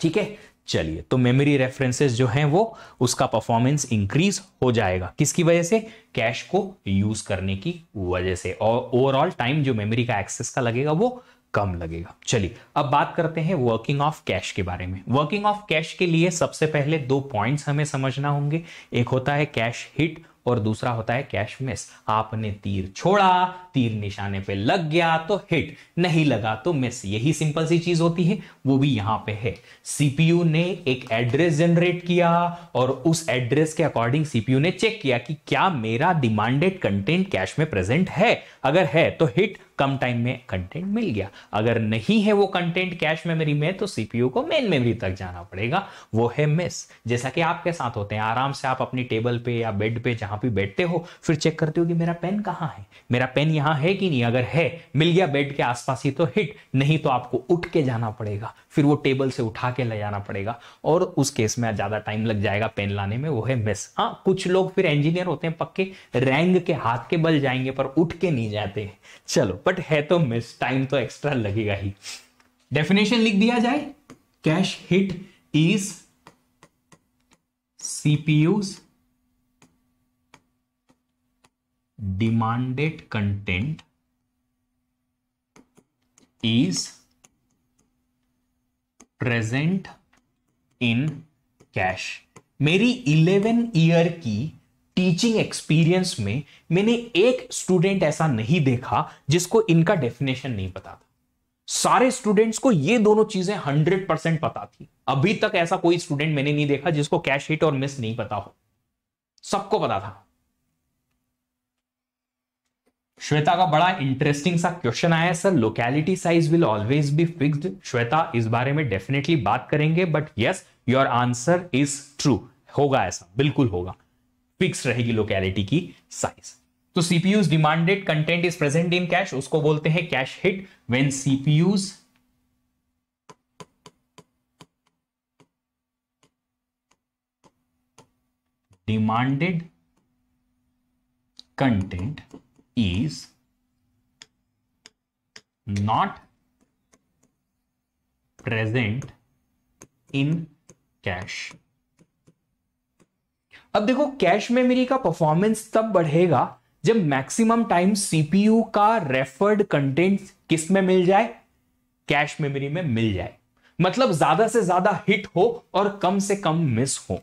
S1: ठीक है चलिए तो मेमोरी रेफरेंसेस जो हैं वो उसका परफॉर्मेंस इंक्रीज हो जाएगा किसकी वजह से कैश को यूज करने की वजह से और ओवरऑल टाइम जो मेमोरी का एक्सेस का लगेगा वो कम लगेगा चलिए अब बात करते हैं वर्किंग ऑफ कैश के बारे में वर्किंग ऑफ कैश के लिए सबसे पहले दो पॉइंट्स हमें समझना होंगे एक होता है कैश हिट और दूसरा होता है कैश मिस आपने तीर छोड़ा तीर निशाने पे लग गया तो हिट नहीं लगा तो मिस यही सिंपल सी चीज होती है वो भी यहां पे है सीपीयू ने एक एड्रेस जनरेट किया और उस एड्रेस के अकॉर्डिंग सीपीयू ने चेक किया कि क्या मेरा डिमांडेड कंटेंट कैश में प्रेजेंट है अगर है तो हिट कम टाइम में कंटेंट मिल गया अगर नहीं है वो कंटेंट कैश मेमोरी में तो सीपीयू को मेन मेमोरी तक जाना पड़ेगा वो है मिस जैसा कि आपके साथ होते हैं आराम से आप अपनी टेबल पे या बेड पे जहां भी बैठते हो फिर चेक करते हो कि मेरा पेन कहाँ है मेरा पेन यहाँ है कि नहीं अगर है मिल गया बेड के आसपास ही तो हिट नहीं तो आपको उठ के जाना पड़ेगा फिर वो टेबल से उठा के ले जाना पड़ेगा और उस केस में ज़्यादा टाइम लग जाएगा पेन लाने में वो है मिस हाँ कुछ लोग फिर इंजीनियर होते हैं पक्के रैंग के हाथ के बल जाएंगे पर उठ के नहीं जाते चलो बट है तो मिस टाइम तो एक्स्ट्रा लगेगा ही डेफिनेशन लिख दिया जाए cache hit is CPU's demanded content is present in cache मेरी इलेवन ईयर की टीचिंग एक्सपीरियंस में मैंने एक स्टूडेंट ऐसा नहीं देखा जिसको इनका डेफिनेशन नहीं पता था सारे स्टूडेंट्स को ये दोनों चीजें हंड्रेड परसेंट पता थी अभी तक ऐसा कोई स्टूडेंट मैंने नहीं देखा जिसको कैश हिट और मिस नहीं पता हो सबको पता था श्वेता का बड़ा इंटरेस्टिंग सा क्वेश्चन आया sir locality size will always be fixed Shweta इस बारे में डेफिनेटली बात करेंगे but yes your answer is true होगा ऐसा बिल्कुल होगा फिक्स रहेगी लोकैलिटी की साइज तो CPU's demanded content is present in cache उसको बोलते हैं cache hit when CPU's demanded content is not present in cash अब देखो कैश मेमोरी का परफॉर्मेंस तब बढ़ेगा जब मैक्सिमम टाइम सीपीयू का रेफर्ड कंटेंट किस में मिल जाए कैश मेमोरी में मिल जाए मतलब ज्यादा से ज्यादा हिट हो और कम से कम मिस हो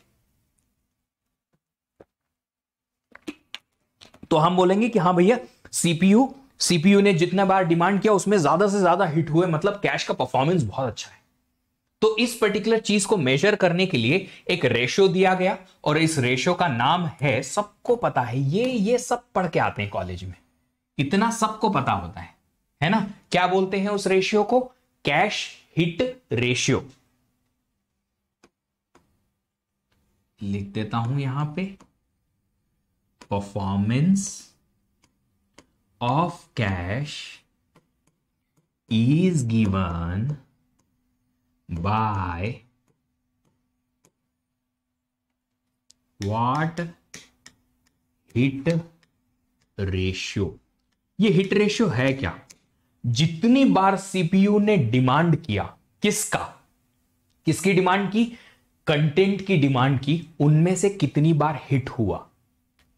S1: तो हम बोलेंगे कि हाँ भैया सीपीयू सीपीयू ने जितना बार डिमांड किया उसमें ज्यादा से ज्यादा हिट हुए मतलब कैश का परफॉर्मेंस बहुत अच्छा है तो इस पर्टिकुलर चीज को मेजर करने के लिए एक रेशियो दिया गया और इस रेशियो का नाम है सबको पता है ये ये सब पढ़ के आते हैं कॉलेज में इतना सबको पता होता है है ना क्या बोलते हैं उस रेशियो को कैश हिट रेशियो लिख देता हूं यहां पे performance of cash is given by what hit ratio ये हिट रेशियो है क्या जितनी बार सीपीयू ने डिमांड किया किसका किसकी डिमांड की कंटेंट की डिमांड की उनमें से कितनी बार हिट हुआ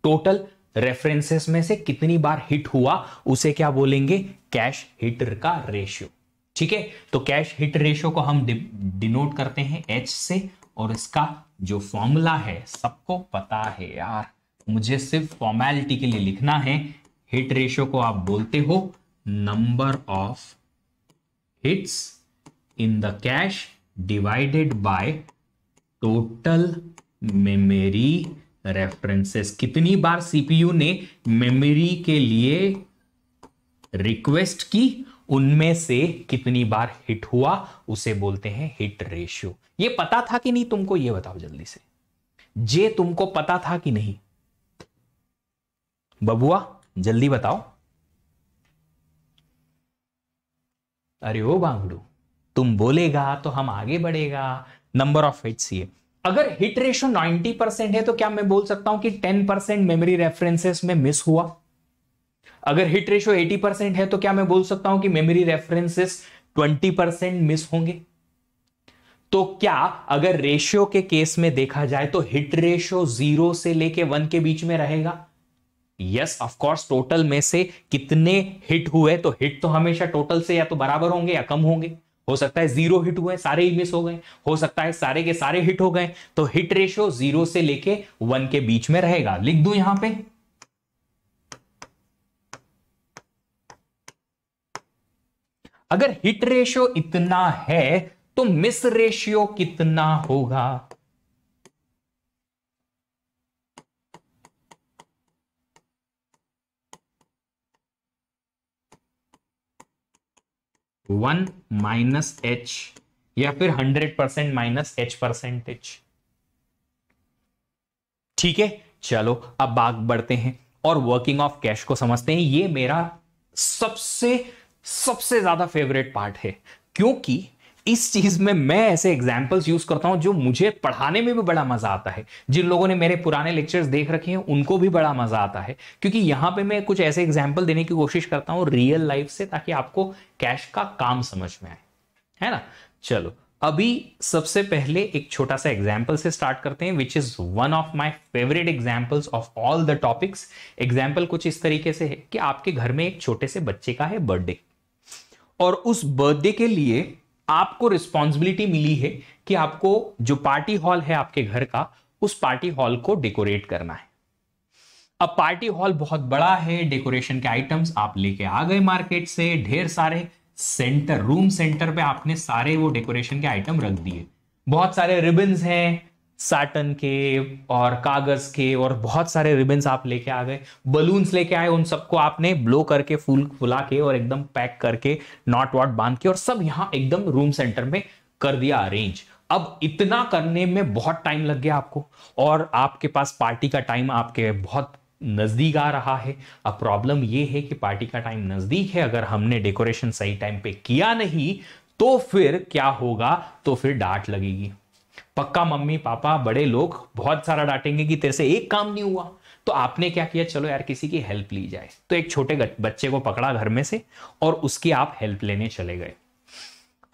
S1: टोटल रेफरेंसेस में से कितनी बार हिट हुआ उसे क्या बोलेंगे कैश हिट का रेशियो ठीक है तो कैश हिट रेशियो को हम डिनोट करते हैं एच से और इसका जो फॉर्मूला है सबको पता है यार मुझे सिर्फ फॉर्मेलिटी के लिए लिखना है हिट रेशियो को आप बोलते हो number of hits in the cache divided by total memory references कितनी बार सीपीयू ने मेमोरी के लिए रिक्वेस्ट की उनमें से कितनी बार हिट हुआ उसे बोलते हैं हिट रेशियो ये पता था कि नहीं तुमको ये बताओ जल्दी से जे तुमको पता था कि नहीं बबुआ जल्दी बताओ अरे ओ बांगड़ू तुम बोलेगा तो हम आगे बढ़ेगा नंबर ऑफ हिट्स ये अगर हिट रेशो 90 परसेंट है तो क्या मैं बोल सकता हूं कि 10 परसेंट मेमोरी रेफरेंसेस में मिस हुआ अगर हिट रेशो 80 परसेंट है तो क्या मैं बोल सकता हूं कि मेमोरी रेफरेंसेस 20 परसेंट मिस होंगे तो क्या अगर रेशियो के केस में देखा जाए तो हिट रेशियो जीरो से लेके वन के बीच में रहेगा यस ऑफ कोर्स टोटल में से कितने हिट हुए तो हिट तो हमेशा टोटल से या तो बराबर होंगे या कम होंगे हो सकता है जीरो हिट हुए सारे ही मिस हो गए हो सकता है सारे के सारे हिट हो गए तो हिट रेशियो जीरो से लेके वन के बीच में रहेगा लिख दू यहां पे अगर हिट रेशियो इतना है तो मिस रेशियो कितना होगा वन माइनस एच या फिर hundred percent minus H percentage ठीक है चलो अब आग बढ़ते हैं और वर्किंग ऑफ कैश को समझते हैं ये मेरा सबसे सबसे ज्यादा फेवरेट पार्ट है क्योंकि इस चीज में मैं ऐसे एग्जाम्पल्स यूज करता हूं जो मुझे पढ़ाने में भी बड़ा मजा आता है जिन लोगों ने मेरे पुराने लेक्चर्स देख रखे हैं उनको भी बड़ा मजा आता है क्योंकि यहां पे मैं कुछ ऐसे एग्जाम्पल देने की कोशिश करता हूं रियल लाइफ से ताकि आपको कैश का काम समझ में आए है ना चलो अभी सबसे पहले एक छोटा सा एग्जाम्पल से स्टार्ट करते हैं which is one of my favourite examples of all the topics example कुछ इस तरीके से है कि आपके घर में एक छोटे से बच्चे का है बर्थडे और उस बर्थडे के लिए आपको रिस्पॉन्सिबिलिटी मिली है कि आपको जो पार्टी हॉल है आपके घर का उस पार्टी हॉल को डेकोरेट करना है अब पार्टी हॉल बहुत बड़ा है डेकोरेशन के आइटम्स आप लेके आ गए मार्केट से ढेर सारे सेंटर रूम सेंटर पे आपने सारे वो डेकोरेशन के आइटम रख दिए बहुत सारे रिबन्स हैं साटन के और कागज के और बहुत सारे रिबन्स आप लेके आ गए बलून्स लेके आए उन सबको आपने ब्लो करके फूल फुला के और एकदम पैक करके नॉट वॉट बांध के और सब यहाँ एकदम रूम सेंटर में कर दिया अरेंज अब इतना करने में बहुत टाइम लग गया आपको और आपके पास पार्टी का टाइम आपके बहुत नज़दीक आ रहा है अब प्रॉब्लम ये है कि पार्टी का टाइम नज़दीक है अगर हमने डेकोरेशन सही टाइम पे किया नहीं तो फिर क्या होगा तो फिर डांट लगेगी पक्का मम्मी पापा बड़े लोग बहुत सारा डांटेंगे कि तेरे से एक काम नहीं हुआ तो आपने क्या किया चलो यार किसी की हेल्प ली जाए तो एक छोटे बच्चे को पकड़ा घर में से और उसकी आप हेल्प लेने चले गए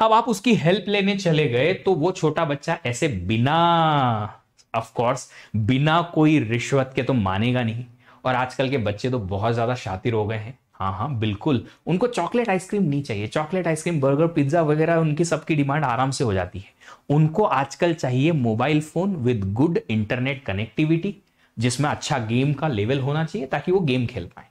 S1: अब आप उसकी हेल्प लेने चले गए तो वो छोटा बच्चा ऐसे बिना ऑफ कोर्स बिना कोई रिश्वत के तो मानेगा नहीं और आजकल के बच्चे तो बहुत ज्यादा शातिर हो गए हैं हाँ हाँ बिल्कुल उनको चॉकलेट आइसक्रीम नहीं चाहिए चॉकलेट आइसक्रीम बर्गर पिज्ज़ा वगैरह उनकी सबकी डिमांड आराम से हो जाती है उनको आजकल चाहिए mobile phone with good internet connectivity जिसमें अच्छा गेम का लेवल होना चाहिए ताकि वो गेम खेल पाए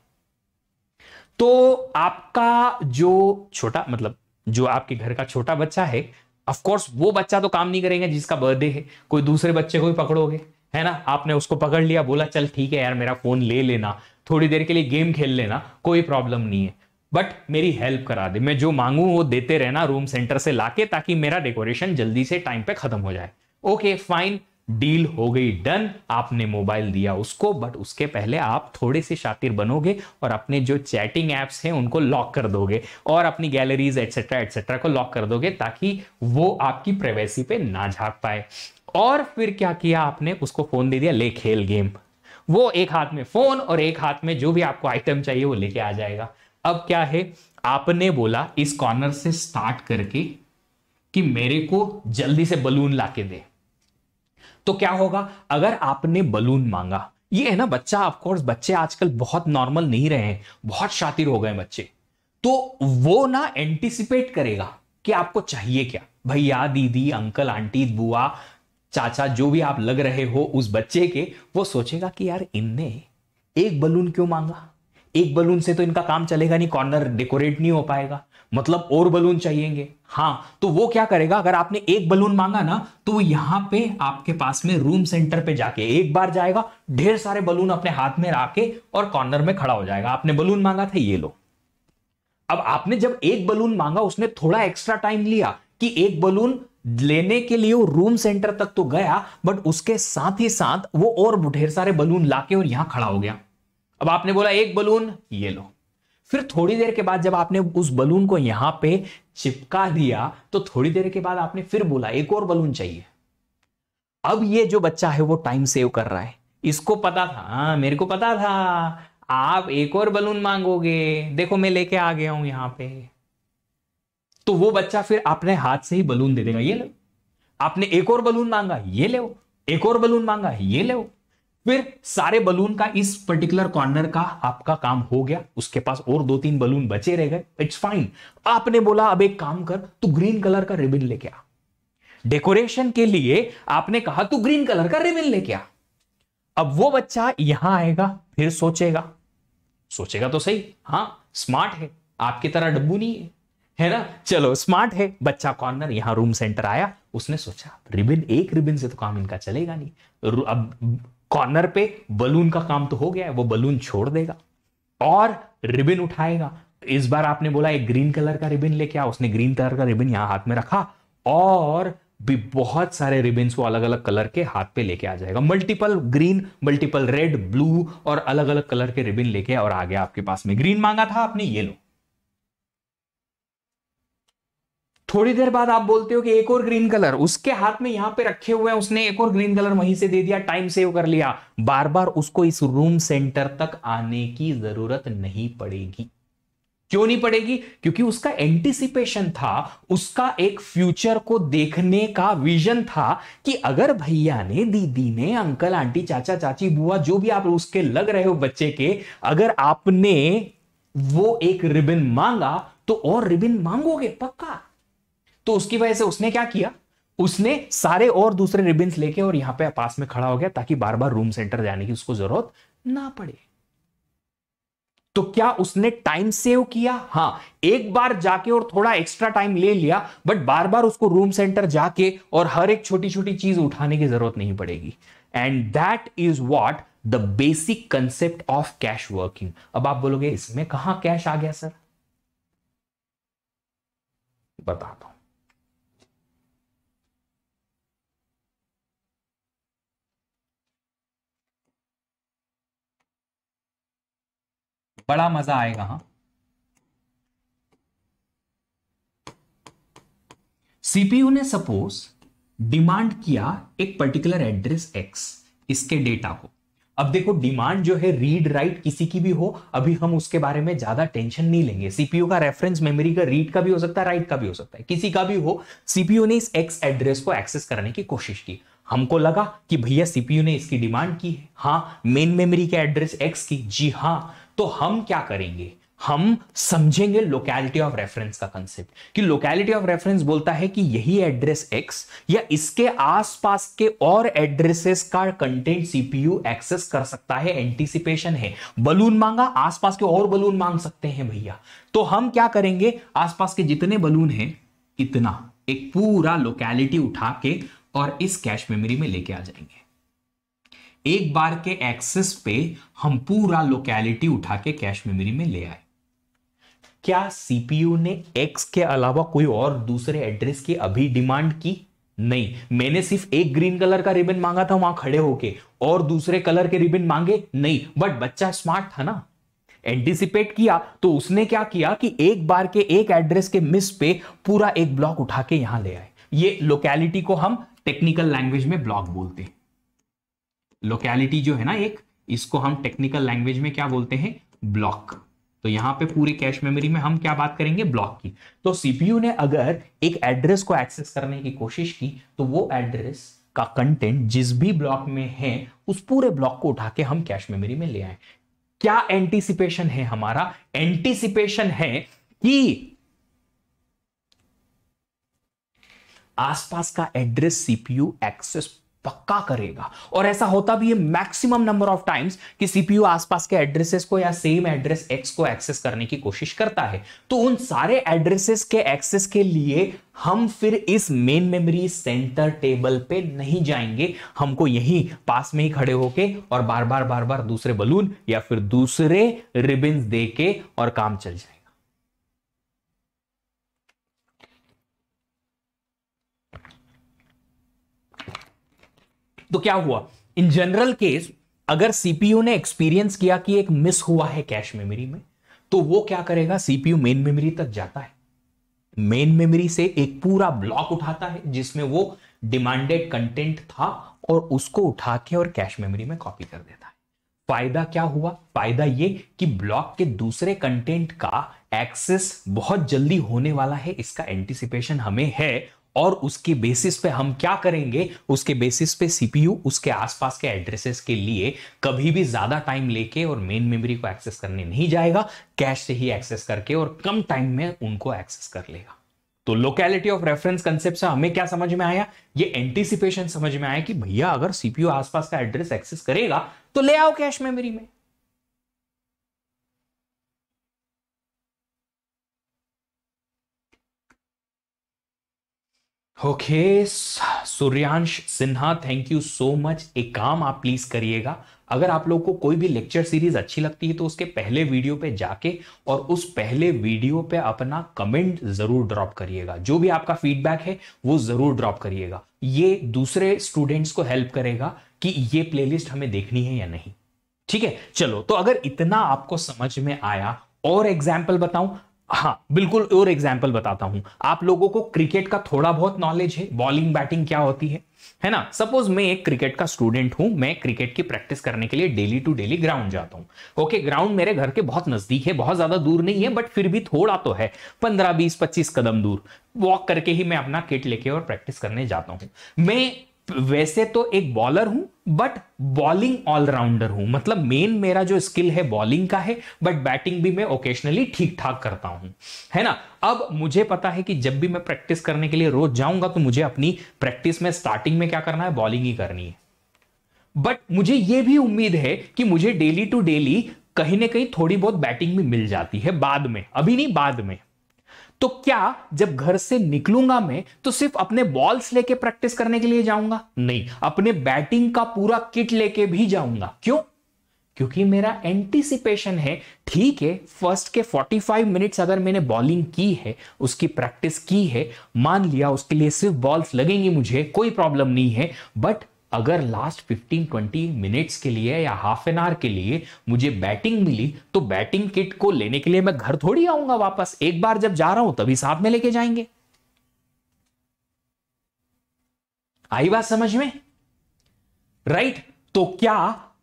S1: तो आपका जो छोटा मतलब जो आपके घर का छोटा बच्चा है ऑफकोर्स वो बच्चा तो काम नहीं करेंगे जिसका बर्थडे है कोई दूसरे बच्चे को भी पकड़ोगे है ना आपने उसको पकड़ लिया बोला चल ठीक है यार मेरा फोन ले लेना थोड़ी देर के लिए गेम खेल लेना कोई प्रॉब्लम नहीं है बट मेरी हेल्प करा दे मैं जो मांगू वो देते रहना रूम सेंटर से लाके ताकि मेरा डेकोरेशन जल्दी से टाइम पे खत्म हो जाए ओके फाइन डील हो गई डन आपने मोबाइल दिया उसको बट उसके पहले आप थोड़े से शातिर बनोगे और अपने जो चैटिंग एप्स हैं उनको लॉक कर दोगे और अपनी गैलरीज एटसेट्रा एटसेट्रा को लॉक कर दोगे ताकि वो आपकी प्राइवेसी पे ना झाँक पाए और फिर क्या किया आपने उसको फोन दे दिया ले खेल गेम वो एक हाथ में फोन और एक हाथ में जो भी आपको आइटम चाहिए वो लेके आ जाएगा अब क्या है आपने बोला इस कॉर्नर से स्टार्ट करके कि मेरे को जल्दी से बलून लाके दे तो क्या होगा अगर आपने बलून मांगा ये है ना बच्चा ऑफकोर्स बच्चे आजकल बहुत नॉर्मल नहीं रहे हैं बहुत शातिर हो गए बच्चे तो वो ना एंटिसिपेट करेगा कि आपको चाहिए क्या भैया दीदी अंकल आंटी बुआ चाचा जो भी आप लग रहे हो उस बच्चे के वो सोचेगा कि यार इनने एक बलून क्यों मांगा एक बलून से तो इनका काम चलेगा नहीं कॉर्नर डेकोरेट नहीं हो पाएगा मतलब और बलून चाहिएंगे हाँ तो वो क्या करेगा अगर आपने एक बलून मांगा ना तो यहाँ पे आपके पास में रूम सेंटर पे जाके एक बार जाएगा ढेर सारे बलून अपने हाथ में रखे और कॉर्नर में खड़ा हो जाएगा आपने बलून मांगा था ये लो अब आपने जब एक बलून मांगा उसने थोड़ा एक्स्ट्रा टाइम लिया कि एक बलून लेने के लिए वो रूम सेंटर तक तो गया बट उसके साथ ही साथ वो और ढेर सारे बलून लाके और यहां खड़ा हो गया अब आपने बोला एक बलून ये लो फिर थोड़ी देर के बाद जब आपने उस बलून को यहां पे चिपका दिया तो थोड़ी देर के बाद आपने फिर बोला एक और बलून चाहिए अब ये जो बच्चा है वो टाइम सेव कर रहा है इसको पता था हाँ मेरे को पता था आप एक और बलून मांगोगे देखो मैं लेके आ गया हूं यहां पे तो वो बच्चा फिर अपने हाथ से ही बलून दे देगा ये लो आपने एक और बलून मांगा ये ले एक और बलून मांगा ये ले फिर सारे बलून का इस पर्टिकुलर कॉर्नर का आपका काम हो गया उसके पास और दो तीन बलून बचे रह गए इट्स फाइन आपने बोला अब एक काम कर तू ग्रीन कलर का रिबिन लेके आ डेकोरेशन के लिए आपने कहा तू ग्रीन कलर का रिबिन लेके आ अब वो बच्चा यहां आएगा फिर सोचेगा सोचेगा तो सही हाँ स्मार्ट है आपकी तरह डब्बू नहीं है है ना चलो स्मार्ट है बच्चा कॉर्नर यहाँ रूम सेंटर आया उसने सोचा रिबिन एक रिबिन से तो काम इनका चलेगा नहीं अब कॉर्नर पे बलून का काम तो हो गया है वो बलून छोड़ देगा और रिबिन उठाएगा इस बार आपने बोला एक ग्रीन कलर का रिबिन लेके आ उसने ग्रीन कलर का रिबिन यहाँ हाथ में रखा और भी बहुत सारे रिबिन्स वो अलग अलग कलर के हाथ पे लेके आ जाएगा multiple green multiple red blue और अलग अलग कलर के रिबिन लेके और आ गया आपके पास में ग्रीन मांगा था आपने ये लो थोड़ी देर बाद आप बोलते हो कि एक और ग्रीन कलर उसके हाथ में यहां पे रखे हुए हैं उसने एक और ग्रीन कलर वहीं से दे दिया टाइम सेव कर लिया बार बार उसको इस रूम सेंटर तक आने की जरूरत नहीं पड़ेगी क्यों नहीं पड़ेगी क्योंकि उसका एंटिसिपेशन था उसका एक फ्यूचर को देखने का विजन था कि अगर भैया ने दीदी ने अंकल आंटी चाचा चाची बुआ जो भी आप उसके लग रहे हो बच्चे के अगर आपने वो एक रिबन मांगा तो और रिबन मांगोगे पक्का तो उसकी वजह से उसने क्या किया उसने सारे और दूसरे रिबिन लेके और यहां पे पास में खड़ा हो गया ताकि बार बार रूम सेंटर जाने की उसको जरूरत ना पड़े तो क्या उसने टाइम सेव किया हाँ एक बार जाके और थोड़ा एक्स्ट्रा टाइम ले लिया बट बार बार उसको रूम सेंटर जाके और हर एक छोटी छोटी चीज उठाने की जरूरत नहीं पड़ेगी and that is what the basic concept of cache working अब आप बोलोगे इसमें कहा कैश आ गया सर बताता हूं बड़ा मजा आएगा हाँ सीपीयू ने सपोज डिमांड किया एक पर्टिकुलर एड्रेस एक्स इसके डेटा को अब देखो डिमांड जो है रीड राइट किसी की भी हो अभी हम उसके बारे में ज्यादा टेंशन नहीं लेंगे सीपीयू का रेफरेंस मेमोरी का रीड का भी हो सकता है राइट का भी हो सकता है किसी का भी हो सीपीयू ने इस एक्स एड्रेस को एक्सेस करने की कोशिश की हमको लगा कि भैया सीपीयू ने इसकी डिमांड की है हाँ मेन मेमोरी के एड्रेस एक्स की जी हाँ तो हम क्या करेंगे हम समझेंगे लोकैलिटी ऑफ रेफरेंस का कंसेप्ट कि लोकैलिटी ऑफ रेफरेंस बोलता है कि यही एड्रेस एक्स या इसके आसपास के और एड्रेसेस का कंटेंट सीपीयू एक्सेस कर सकता है एंटीसिपेशन है बलून मांगा आसपास के और बलून मांग सकते हैं भैया तो हम क्या करेंगे आसपास के जितने बलून हैं इतना एक पूरा लोकैलिटी उठा के और इस कैश मेमोरी में लेके आ जाएंगे एक बार के एक्सेस पे हम पूरा लोकेलिटी उठा के कैश मेमोरी में ले आए क्या सीपीयू ने एक्स के अलावा कोई और दूसरे एड्रेस की अभी डिमांड की नहीं मैंने सिर्फ एक ग्रीन कलर का रिबन मांगा था वहां खड़े होके और दूसरे कलर के रिबन मांगे नहीं बट बच्चा स्मार्ट था ना एंटिसिपेट किया तो उसने क्या किया कि एक बार के एक एड्रेस के मिस पे पूरा एक ब्लॉक उठा के यहां ले आए ये लोकेलिटी को हम टेक्निकल लैंग्वेज में ब्लॉक बोलते हैं लोकेलिटी जो है ना एक इसको हम टेक्निकल लैंग्वेज में क्या बोलते हैं ब्लॉक तो यहां पे पूरे कैश मेमोरी में हम क्या बात करेंगे ब्लॉक की तो सीपीयू ने अगर एक एड्रेस को एक्सेस करने की कोशिश की तो वो एड्रेस का कंटेंट जिस भी ब्लॉक में है उस पूरे ब्लॉक को उठा के हम कैश मेमोरी में ले आए क्या एंटीसिपेशन है हमारा एंटीसिपेशन है कि आसपास का एड्रेस सीपीयू एक्सेस पक्का करेगा और ऐसा होता भी है मैक्सिमम नंबर ऑफ टाइम्स कि सीपीयू आसपास के एड्रेसेस को या सेम एड्रेस एक्स को एक्सेस करने की कोशिश करता है तो उन सारे एड्रेसेस के एक्सेस के लिए हम फिर इस मेन मेमोरी सेंटर टेबल पे नहीं जाएंगे हमको यही पास में ही खड़े होके और बार बार बार बार दूसरे बलून या फिर दूसरे रिबिन दे और काम चल जाएगा तो क्या हुआ इन जनरल केस अगर सीपीयू ने एक्सपीरियंस किया कि एक मिस हुआ है कैश मेमोरी में तो वो क्या करेगा सीपीयू मेन मेमोरी तक जाता है मेन मेमोरी से एक पूरा ब्लॉक उठाता है जिसमें वो डिमांडेड कंटेंट था और उसको उठा के और कैश मेमोरी में कॉपी कर देता है फायदा क्या हुआ फायदा ये कि ब्लॉक के दूसरे कंटेंट का एक्सेस बहुत जल्दी होने वाला है इसका एंटिसिपेशन हमें है और उसके बेसिस पे हम क्या करेंगे उसके बेसिस पे सीपीयू उसके आसपास के एड्रेसेस के लिए कभी भी ज्यादा टाइम लेके और मेन मेमोरी को एक्सेस करने नहीं जाएगा कैश से ही एक्सेस करके और कम टाइम में उनको एक्सेस कर लेगा तो लोकेलिटी ऑफ रेफरेंस कंसेप्ट से हमें क्या समझ में आया ये एंटीसिपेशन समझ में आया कि भैया अगर सीपीयू आसपास का एड्रेस एक्सेस करेगा तो ले आओ कैश मेमोरी में okay Suryansh Sinha thank you so much एक काम आप प्लीज करिएगा अगर आप लोग को कोई भी लेक्चर सीरीज अच्छी लगती है तो उसके पहले वीडियो पे जाके और उस पहले वीडियो पे अपना कमेंट जरूर ड्रॉप करिएगा जो भी आपका फीडबैक है वो जरूर ड्रॉप करिएगा ये दूसरे स्टूडेंट्स को हेल्प करेगा कि ये प्लेलिस्ट हमें देखनी है या नहीं ठीक है चलो तो अगर इतना आपको समझ में आया और एग्जाम्पल बताऊं हाँ बिल्कुल और एग्जाम्पल बताता हूं आप लोगों को क्रिकेट का थोड़ा बहुत नॉलेज है बॉलिंग बैटिंग क्या होती है है ना सपोज मैं एक क्रिकेट का स्टूडेंट हूं मैं क्रिकेट की प्रैक्टिस करने के लिए डेली टू डेली ग्राउंड जाता हूं ओके ग्राउंड मेरे घर के बहुत नजदीक है बहुत ज्यादा दूर नहीं है बट फिर भी थोड़ा तो है पंद्रह बीस पच्चीस कदम दूर वॉक करके ही मैं अपना किट लेके और प्रैक्टिस करने जाता हूं मैं वैसे तो एक बॉलर हूं बट बॉलिंग ऑलराउंडर हूं मतलब मेन मेरा जो स्किल है बॉलिंग का है बट बैटिंग भी मैं ओकेशनली ठीक ठाक करता हूं है ना अब मुझे पता है कि जब भी मैं प्रैक्टिस करने के लिए रोज जाऊंगा तो मुझे अपनी प्रैक्टिस में स्टार्टिंग में क्या करना है बॉलिंग ही करनी है बट मुझे यह भी उम्मीद है कि मुझे डेली टू डेली कहीं ना कहीं थोड़ी बहुत बैटिंग भी मिल जाती है बाद में अभी नहीं बाद में तो क्या जब घर से निकलूंगा मैं तो सिर्फ अपने बॉल्स लेके प्रैक्टिस करने के लिए जाऊंगा नहीं अपने बैटिंग का पूरा किट लेके भी जाऊंगा क्यों क्योंकि मेरा एंटीसिपेशन है ठीक है फर्स्ट के 45 मिनट्स अगर मैंने बॉलिंग की है उसकी प्रैक्टिस की है मान लिया उसके लिए सिर्फ बॉल्स लगेंगी मुझे कोई प्रॉब्लम नहीं है बट अगर लास्ट 15-20 मिनट्स के लिए या हाफ एन आवर के लिए मुझे बैटिंग मिली तो बैटिंग किट को लेने के लिए मैं घर थोड़ी आऊंगा वापस एक बार जब जा रहा हूं तभी साथ में लेके जाएंगे आई बात समझ में राइट right? तो क्या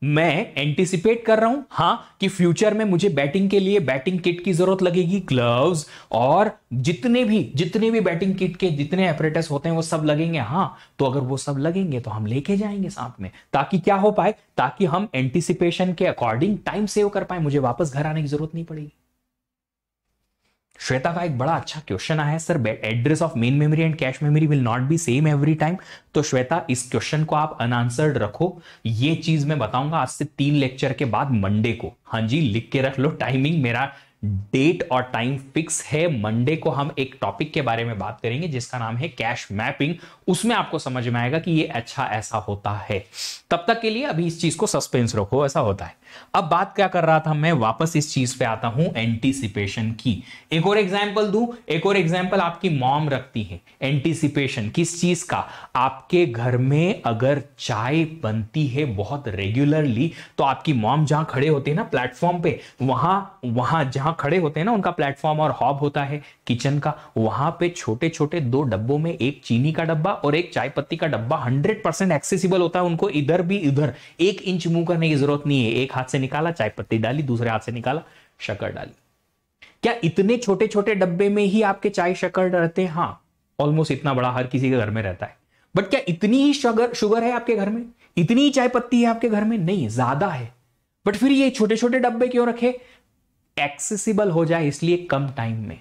S1: मैं एंटिसिपेट कर रहा हूं हां कि फ्यूचर में मुझे बैटिंग के लिए बैटिंग किट की जरूरत लगेगी ग्लव्स और जितने भी जितने भी बैटिंग किट के जितने एपरेटस होते हैं वो सब लगेंगे हाँ तो अगर वो सब लगेंगे तो हम लेके जाएंगे साथ में ताकि क्या हो पाए ताकि हम एंटिसिपेशन के अकॉर्डिंग टाइम सेव कर पाए मुझे वापस घर आने की जरूरत नहीं पड़ेगी श्वेता का एक बड़ा अच्छा क्वेश्चन आया है sir address of main memory and cache memory will not be same every time तो श्वेता इस क्वेश्चन को आप अनआंसर्ड रखो ये चीज मैं बताऊंगा आज से तीन लेक्चर के बाद मंडे को हाँ जी लिख के रख लो टाइमिंग मेरा डेट और टाइम फिक्स है मंडे को हम एक टॉपिक के बारे में बात करेंगे जिसका नाम है कैश मैपिंग उसमें आपको समझ में आएगा कि ये अच्छा ऐसा होता है तब तक के लिए अभी इस चीज को सस्पेंस रखो ऐसा होता है अब बात क्या कर रहा था मैं वापस इस चीज पे आता हूं एंटीसिपेशन की एक और एग्जाम्पल दू एक और एग्जाम्पल आपकी मॉम रखती है एंटीसिपेशन किस चीज का आपके घर में अगर चाय बनती है बहुत रेगुलरली तो आपकी मॉम जहां खड़े होते हैं ना प्लेटफॉर्म पे वहां वहां जहां खड़े होते हैं ना उनका प्लेटफॉर्म और हॉब होता है किचन का वहां पे छोटे छोटे दो डब्बों में एक चीनी का डब्बा और एक चाय पत्ती का डब्बा हंड्रेड परसेंट एक्सेसिबल होता है उनको इधर भी इधर एक इंच मुंह करने की जरूरत नहीं है एक हाथ से निकाला चाय पत्ती डाली दूसरे हाथ से निकाला शक्कर डाली क्या इतने छोटे छोटे डब्बे में ही आपके चाय शक्कर रहते हैं हाँ ऑलमोस्ट इतना बड़ा हर किसी के घर में रहता है बट क्या इतनी ही शुगर शुगर है आपके घर में इतनी ही चाय पत्ती है आपके घर में नहीं ज्यादा है बट फिर ये छोटे छोटे डब्बे क्यों रखे एक्सेसिबल हो जाए इसलिए कम टाइम में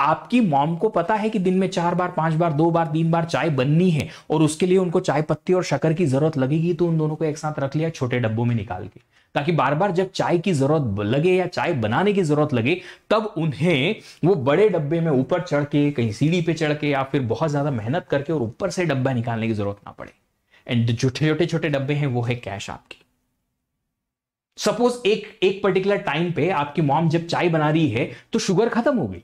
S1: आपकी मॉम को पता है कि दिन में चार बार पांच बार दो बार तीन बार चाय बननी है और उसके लिए उनको चाय पत्ती और शक्कर की जरूरत लगेगी तो उन दोनों को एक साथ रख लिया छोटे डब्बों में निकाल के ताकि बार बार जब चाय की जरूरत लगे या चाय बनाने की जरूरत लगे तब उन्हें वो बड़े डब्बे में ऊपर चढ़ के कहीं सीढ़ी पे चढ़ के या फिर बहुत ज्यादा मेहनत करके और ऊपर से डब्बा निकालने की जरूरत ना पड़े एंड जो छोटे छोटे डब्बे हैं वो है कैश आपकी सपोज एक एक पर्टिकुलर टाइम पे आपकी मॉम जब चाय बना रही है तो शुगर खत्म हो गई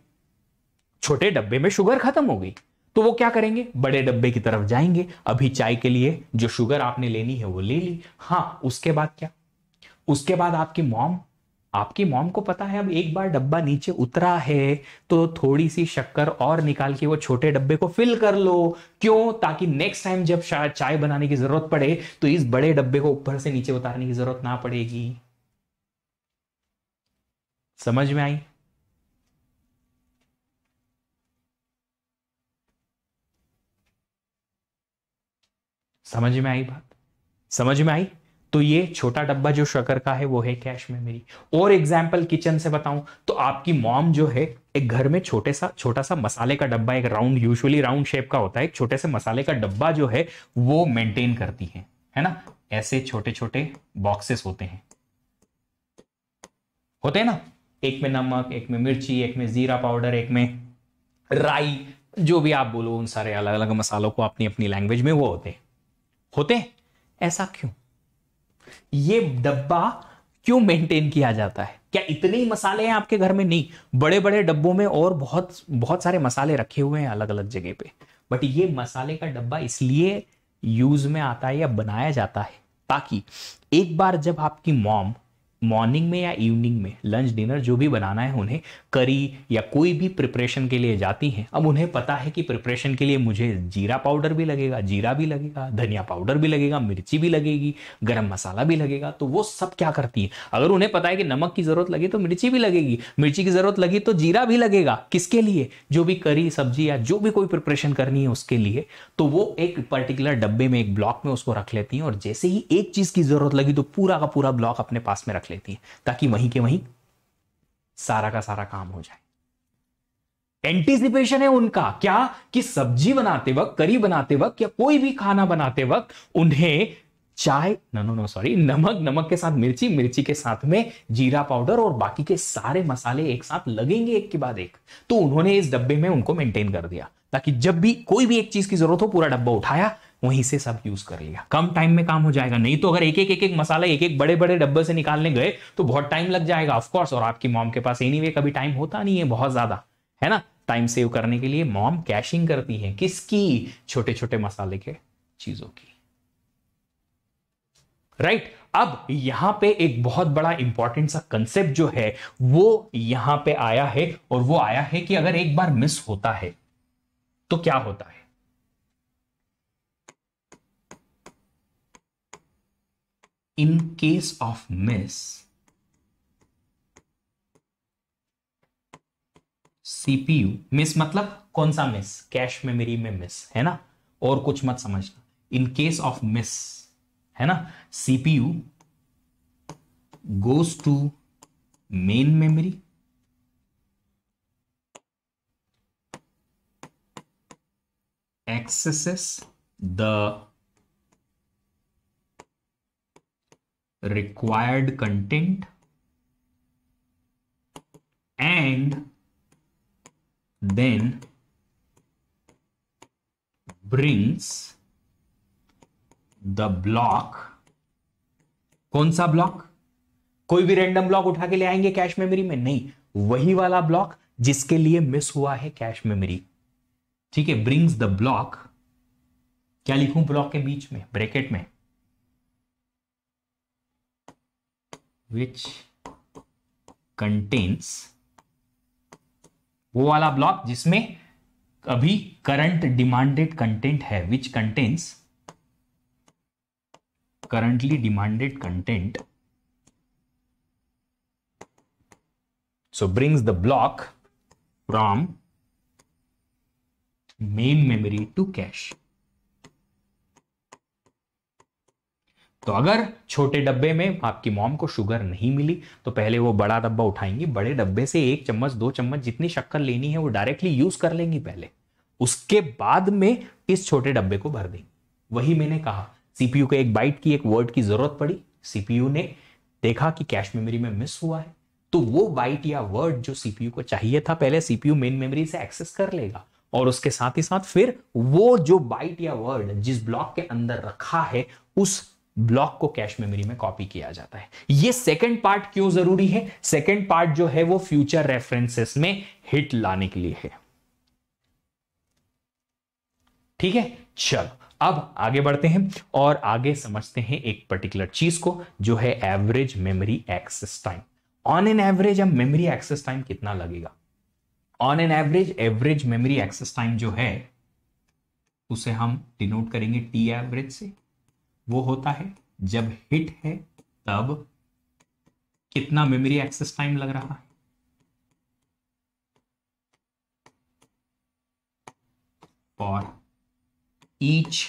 S1: छोटे डब्बे में शुगर खत्म हो गई तो वो क्या करेंगे बड़े डब्बे की तरफ जाएंगे अभी चाय के लिए जो शुगर आपने लेनी है वो ले ली हाँ उसके बाद क्या उसके बाद आपकी मॉम आपकी मॉम को पता है अब एक बार डब्बा नीचे उतरा है तो थोड़ी सी शक्कर और निकाल के वो छोटे डब्बे को फिल कर लो क्यों ताकि नेक्स्ट टाइम जब चाय बनाने की जरूरत पड़े तो इस बड़े डब्बे को ऊपर से नीचे उतारने की जरूरत ना पड़ेगी समझ में आई समझ में आई बात समझ में आई तो ये छोटा डब्बा जो शकर का है वो है कैश मेमोरी और एग्जाम्पल किचन से बताऊं तो आपकी मॉम जो है एक घर में छोटे सा छोटा सा मसाले का डब्बा एक राउंड यूजुअली राउंड शेप का होता है एक छोटे से मसाले का डब्बा जो है वो मेंटेन करती है है ना ऐसे छोटे छोटे बॉक्सेस होते हैं होते हैं ना एक में नमक एक में मिर्ची एक में जीरा पाउडर एक में राई जो भी आप बोलो उन सारे अलग अलग मसालों को अपनी अपनी लैंग्वेज में वो होते हैं होते हैं ऐसा क्यों ये डब्बा क्यों मेंटेन किया जाता है क्या इतने ही मसाले हैं आपके घर में नहीं बड़े बड़े डब्बों में और बहुत बहुत सारे मसाले रखे हुए हैं अलग अलग जगह पे बट ये मसाले का डब्बा इसलिए यूज में आता है या बनाया जाता है ताकि एक बार जब आपकी मॉम मॉर्निंग में या इवनिंग में लंच डिनर जो भी बनाना है उन्हें करी या कोई भी प्रिपरेशन के लिए जाती हैं अब उन्हें पता है कि प्रिपरेशन के लिए मुझे जीरा पाउडर भी लगेगा जीरा भी लगेगा धनिया पाउडर भी लगेगा मिर्ची भी लगेगी गरम मसाला भी लगेगा तो वो सब क्या करती है अगर उन्हें पता है कि नमक की ज़रूरत लगी तो मिर्ची भी लगेगी मिर्ची की ज़रूरत लगी तो जीरा भी लगेगा किसके लिए जो भी करी सब्जी या जो भी कोई प्रिपरेशन करनी है उसके लिए तो वो एक पर्टिकुलर डब्बे में एक ब्लॉक में उसको रख लेती हैं और जैसे ही एक चीज़ की ज़रूरत लगी तो पूरा का पूरा ब्लॉक अपने पास में रख लेती है ताकि वहीं के वहीं सारा का सारा काम हो जाए एंटीसिपेशन है उनका क्या कि सब्जी बनाते वक्त करी बनाते वक्त या कोई भी खाना बनाते वक्त उन्हें चाय नो नो नो सॉरी नमक नमक के साथ मिर्ची मिर्ची के साथ में जीरा पाउडर और बाकी के सारे मसाले एक साथ लगेंगे एक के बाद एक तो उन्होंने इस डब्बे में उनको मेंटेन कर दिया ताकि जब भी कोई भी एक चीज की जरूरत हो पूरा डब्बा उठाया वहीं से सब यूज कर लिया कम टाइम में काम हो जाएगा नहीं तो अगर एक एक एक एक मसाला एक एक बड़े बड़े डब्बे से निकालने गए तो बहुत टाइम लग जाएगा ऑफकोर्स और आपकी मॉम के पास एनी कभी टाइम होता नहीं है बहुत ज्यादा है ना टाइम सेव करने के लिए मॉम कैशिंग करती है किसकी छोटे छोटे मसाले के चीजों की राइट right? अब यहां पे एक बहुत बड़ा इंपॉर्टेंट सा कंसेप्ट जो है वो यहां पे आया है और वो आया है कि अगर एक बार मिस होता है तो क्या होता है in case of miss CPU miss मतलब कौन सा मिस कैश मेमोरी में मिस है ना और कुछ मत समझना in case ऑफ मिस है ना CPU goes to main memory accesses the required content and then brings the block कौन सा ब्लॉक कोई भी रैंडम ब्लॉक उठा के ले आएंगे कैश मेमोरी में नहीं वही वाला ब्लॉक जिसके लिए मिस हुआ है कैश मेमोरी ठीक है ब्रिंग्स द ब्लॉक क्या लिखूं ब्लॉक के बीच में ब्रैकेट में विच कंटेन्स वो वाला ब्लॉक जिसमें अभी करंट डिमांडेड कंटेंट है which contains currently demanded content so brings the block from main memory to cache तो अगर छोटे डब्बे में आपकी मॉम को शुगर नहीं मिली तो पहले वो बड़ा डब्बा उठाएंगी बड़े डब्बे से एक चम्मच दो चम्मच जितनी शक्कर लेनी है वो डायरेक्टली यूज कर लेंगी पहले उसके बाद में इस छोटे डब्बे को भर देंगी वही मैंने कहा सीपीयू को एक बाइट की एक वर्ड की जरूरत पड़ी सीपीयू ने देखा कि कैश मेमोरी में मिस हुआ है तो वो बाइट या वर्ड जो सीपीयू को चाहिए था पहले सीपीयू मेन मेमोरी से एक्सेस कर लेगा और उसके साथ ही साथ फिर वो जो बाइट या वर्ड जिस ब्लॉक के अंदर रखा है उस ब्लॉक को कैश मेमोरी में कॉपी किया जाता है ये सेकंड पार्ट क्यों जरूरी है सेकंड पार्ट जो है वो फ्यूचर रेफरेंसेस में हिट लाने के लिए है ठीक है चलो अब आगे बढ़ते हैं और आगे समझते हैं एक पर्टिकुलर चीज को जो है average memory access time on an average अब मेमोरी एक्सेस टाइम कितना लगेगा on an average average memory access time जो है उसे हम डिनोट करेंगे टी एवरेज से वो होता है जब हिट है तब कितना मेमोरी एक्सेस टाइम लग रहा है for each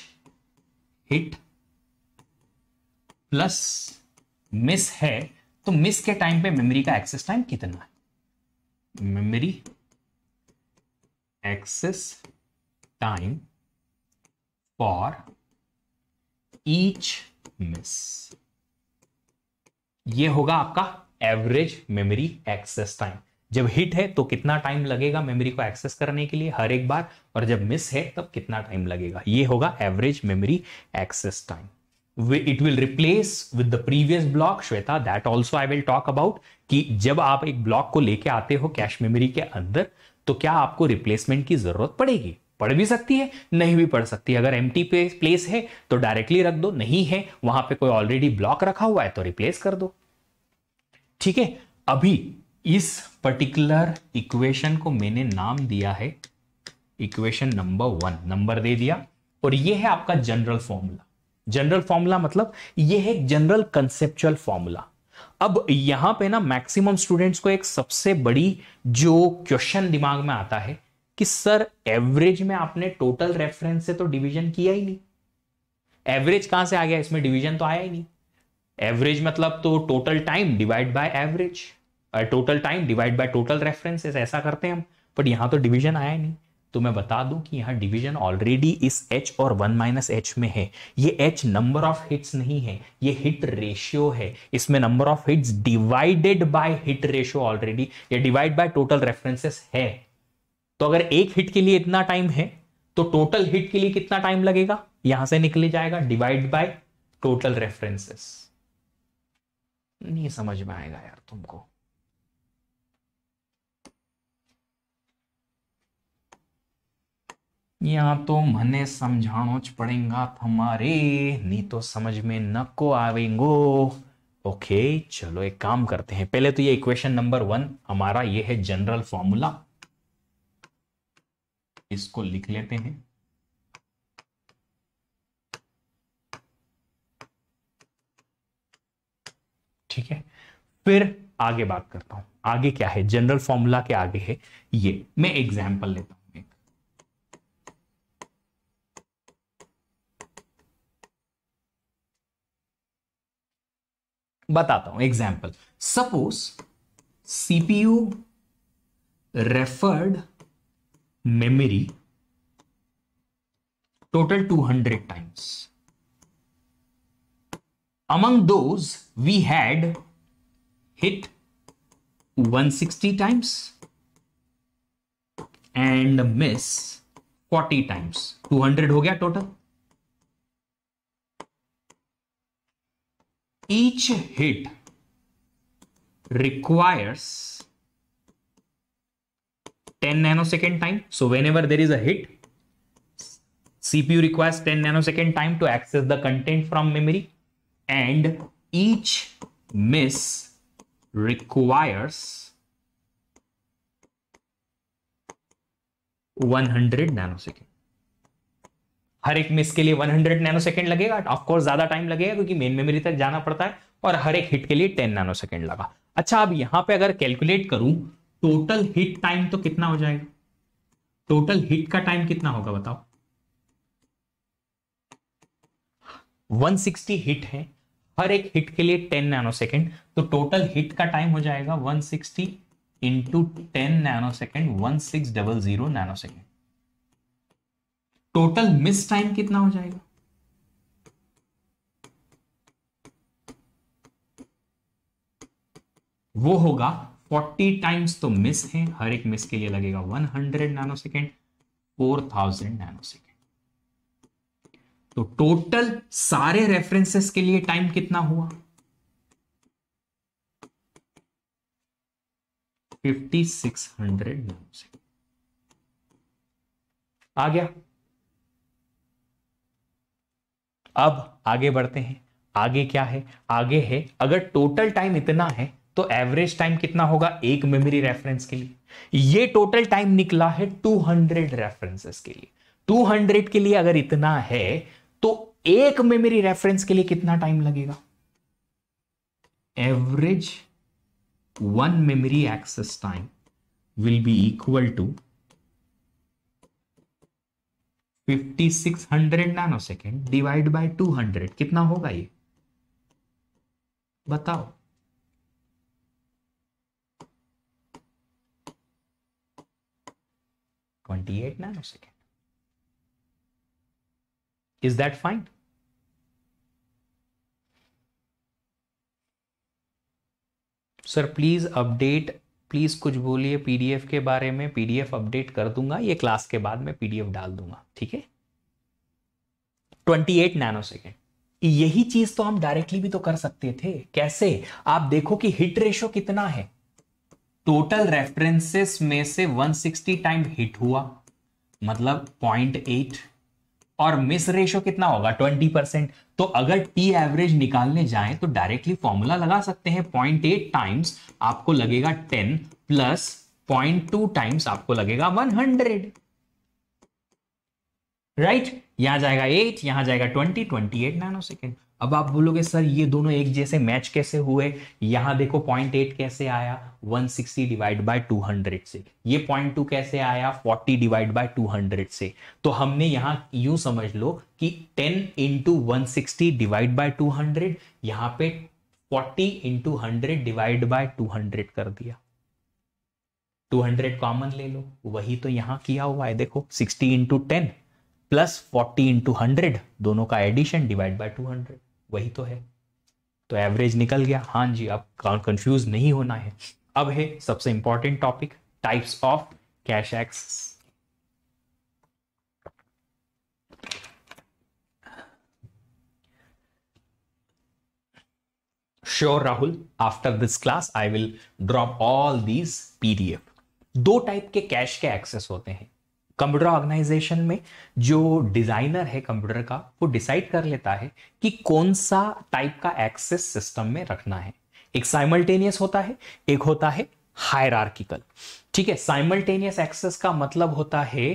S1: hit plus miss है तो मिस के टाइम पे मेमोरी का एक्सेस टाइम कितना है memory access time for each miss ये होगा आपका एवरेज मेमोरी एक्सेस टाइम जब हिट है तो कितना टाइम लगेगा मेमोरी को एक्सेस करने के लिए हर एक बार और जब मिस है तब कितना टाइम लगेगा ये होगा average memory access time it will replace with the previous block Shweta that also I will talk about कि जब आप एक ब्लॉक को लेके आते हो कैश मेमोरी के अंदर तो क्या आपको रिप्लेसमेंट की जरूरत पड़ेगी पढ़ भी सकती है नहीं भी पढ़ सकती है अगर एम पे प्लेस है तो डायरेक्टली रख दो नहीं है वहां पे कोई ऑलरेडी ब्लॉक रखा हुआ है तो रिप्लेस कर दो ठीक है अभी इस पर्टिकुलर इक्वेशन को मैंने नाम दिया है इक्वेशन नंबर वन नंबर दे दिया और ये है आपका जनरल फॉर्मूला जनरल फॉर्मूला मतलब ये है जनरल कंसेप्चुअल फॉर्मूला अब यहां पे ना मैक्सिमम स्टूडेंट्स को एक सबसे बड़ी जो क्वेश्चन दिमाग में आता है कि सर एवरेज में आपने टोटल रेफरेंस से तो डिवीजन किया ही नहीं एवरेज कहां से आ गया इसमें डिवीजन तो आया ही नहीं एवरेज मतलब तो total time divide by average total time divide by total references ऐसा करते हैं हम बट यहां तो डिवीजन आया नहीं तो मैं बता दूं कि यहां डिवीजन ऑलरेडी इस एच और वन माइनस एच में है ये एच नंबर ऑफ हिट्स नहीं है ये हिट रेशियो है इसमें number of hits divided by hit ratio already ये डिवाइड बाय टोटल रेफरेंसेस है तो अगर एक हिट के लिए इतना टाइम है तो टोटल हिट के लिए कितना टाइम लगेगा यहां से निकले जाएगा डिवाइड बाय टोटल रेफरेंसेस नहीं समझ में आएगा यार तुमको या तो मने समझाणोच पड़ेगा तुम्हारे नहीं तो समझ में न को आवेंगो ओके चलो एक काम करते हैं पहले तो ये इक्वेशन नंबर वन हमारा ये है जनरल फॉर्मूला इसको लिख लेते हैं ठीक है फिर आगे बात करता हूं आगे क्या है जनरल फॉर्मूला के आगे है ये मैं एग्जाम्पल लेता हूं एक बताता हूं example suppose CPU referred memory total 200 times. Among those, we had hit 160 times and miss 40 times. 200 ho gaya total. Each hit requires 10 nanosecond time. So whenever there is a hit, CPU requires 10 nanosecond time to access the content from memory and each miss requires 100 nanosecond. हर एक miss के लिए 100 nanosecond लगेगा of course ज्यादा time लगेगा क्योंकि main memory तक जाना पड़ता है और हर एक हिट के लिए 10 नैनोसेकंड लगा अच्छा अब यहां पे अगर कैलकुलेट करूं टोटल हिट टाइम तो कितना हो जाएगा टोटल हिट का टाइम कितना होगा बताओ 160 हिट है हर एक हिट के लिए 10 नैनो सेकेंड तो टोटल हिट का टाइम हो जाएगा 160 sixty into ten nanosecond one six double zero nanosecond total miss time कितना हो जाएगा वो होगा फोर्टी टाइम्स तो मिस है हर एक मिस के लिए लगेगा one hundred nanosecond four thousand nano second तो टोटल सारे रेफरेंसेस के लिए टाइम कितना हुआ fifty six hundred nanosecond आ गया अब आगे बढ़ते हैं आगे क्या है आगे है अगर टोटल टाइम इतना है तो एवरेज टाइम कितना होगा एक मेमोरी रेफरेंस के लिए ये टोटल टाइम निकला है 200 रेफरेंसेस के लिए 200 के लिए अगर इतना है तो एक मेमोरी रेफरेंस के लिए कितना टाइम लगेगा average one memory access time will be equal to 5600 second divide by 200 कितना होगा ये बताओ 28 nanosecond. Is that fine? Sir please update please कुछ बोलिए पीडीएफ के बारे में पीडीएफ अपडेट कर दूंगा ये क्लास के बाद में पीडीएफ डाल दूंगा ठीक है 28 नैनो सेकेंड यही चीज तो हम डायरेक्टली भी तो कर सकते थे कैसे आप देखो कि हिट रेशो कितना है टोटल रेफरेंसेस में से 160 टाइम हिट हुआ मतलब 0.8 और मिस रेशो कितना होगा 20 परसेंट तो अगर टी एवरेज निकालने जाए तो डायरेक्टली फॉर्मूला लगा सकते हैं 0.8 टाइम्स आपको लगेगा 10 प्लस 0.2 टाइम्स आपको लगेगा 100 राइट right? यहां जाएगा 8 यहां जाएगा 20 28 नाइनो सेकेंड अब आप बोलोगे सर ये दोनों एक जैसे मैच कैसे हुए यहां देखो पॉइंट एट कैसे आया 160 डिवाइड बाय हंड्रेड से ये पॉइंट टू कैसे आया 40 डिवाइड बाय हंड्रेड से तो हमने यहां यू समझ लो कि 10 into one sixty divide by hundred यहां पे 40 into hundred divide by hundred कर दिया 200 कॉमन ले लो वही तो यहां किया हुआ है देखो 60 into ten plus forty into hundred दोनों का addition divide by two hundred वही तो है तो एवरेज निकल गया हाँ जी अब कंफ्यूज नहीं होना है अब है सबसे important topic types of cache एक्स sure Rahul after this class I will drop all these PDF दो टाइप के कैश के एक्सेस होते हैं कंप्यूटर ऑर्गेनाइजेशन में जो डिजाइनर है कंप्यूटर का वो डिसाइड कर लेता है कि कौन सा टाइप का एक्सेस सिस्टम में रखना है एक साइमल्टेनियस होता है एक होता है हायरार्किकल ठीक है साइमल्टेनियस एक्सेस का मतलब होता है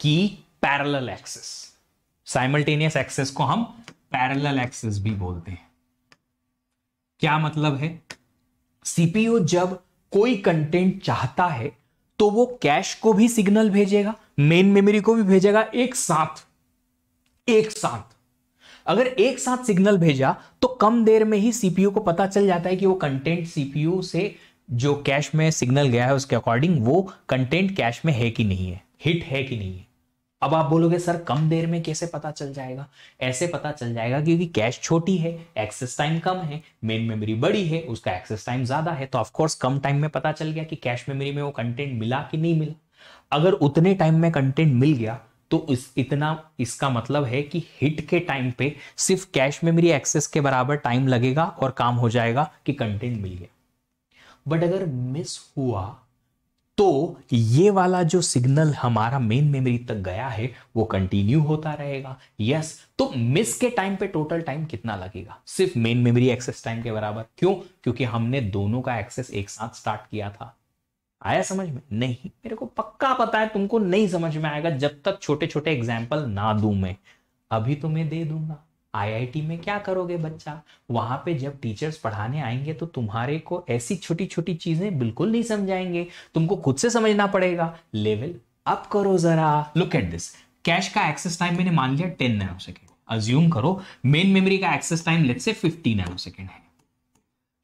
S1: कि पैरेलल एक्सेस साइमल्टेनियस एक्सेस को हम पैरेलल एक्सेस भी बोलते हैं क्या मतलब है सीपीयू जब कोई कंटेंट चाहता है तो वो कैश को भी सिग्नल भेजेगा मेन मेमोरी को भी भेजेगा एक साथ एक साथ अगर एक साथ सिग्नल भेजा तो कम देर में ही सीपीयू को पता चल जाता है कि वो कंटेंट सीपीयू से जो कैश में सिग्नल गया है उसके अकॉर्डिंग वो कंटेंट कैश में है कि नहीं है हिट है कि नहीं है अब आप बोलोगे सर कम देर में कैसे पता चल जाएगा ऐसे पता चल जाएगा क्योंकि कैश छोटी है एक्सेस टाइम कम है मेन मेमोरी बड़ी है उसका एक्सेस टाइम ज्यादा है तो ऑफकोर्स कम टाइम में पता चल गया कि कैश मेमोरी में वो कंटेंट मिला कि नहीं मिला अगर उतने टाइम में कंटेंट मिल गया तो इस इतना इसका मतलब है कि हिट के टाइम पे सिर्फ कैश मेमोरी एक्सेस के बराबर टाइम लगेगा और काम हो जाएगा कि कंटेंट मिल गया बट अगर मिस हुआ तो ये वाला जो सिग्नल हमारा मेन मेमोरी तक गया है वो कंटिन्यू होता रहेगा यस yes. तो मिस के टाइम पे टोटल टाइम कितना लगेगा सिर्फ मेन मेमोरी एक्सेस टाइम के बराबर क्यों क्योंकि हमने दोनों का एक्सेस एक साथ स्टार्ट किया था आया समझ में नहीं मेरे को पक्का पता है तुमको नहीं समझ में आएगा जब तक छोटे छोटे एग्जाम्पल ना दू मैं अभी तुम्हें तो दे दूंगा आईआईटी में क्या करोगे बच्चा वहां पे जब टीचर्स पढ़ाने आएंगे तो तुम्हारे को ऐसी छोटी छोटी चीजें बिल्कुल नहीं समझाएंगे तुमको खुद से समझना पड़ेगा लेवल अप करो जरा लुक एट दिस कैश का एक्सेस टाइम मैंने मान लिया टेन नैनो सेकेंड अज्यूम करो मेन मेमोरी का access time let say fifty nanosecond है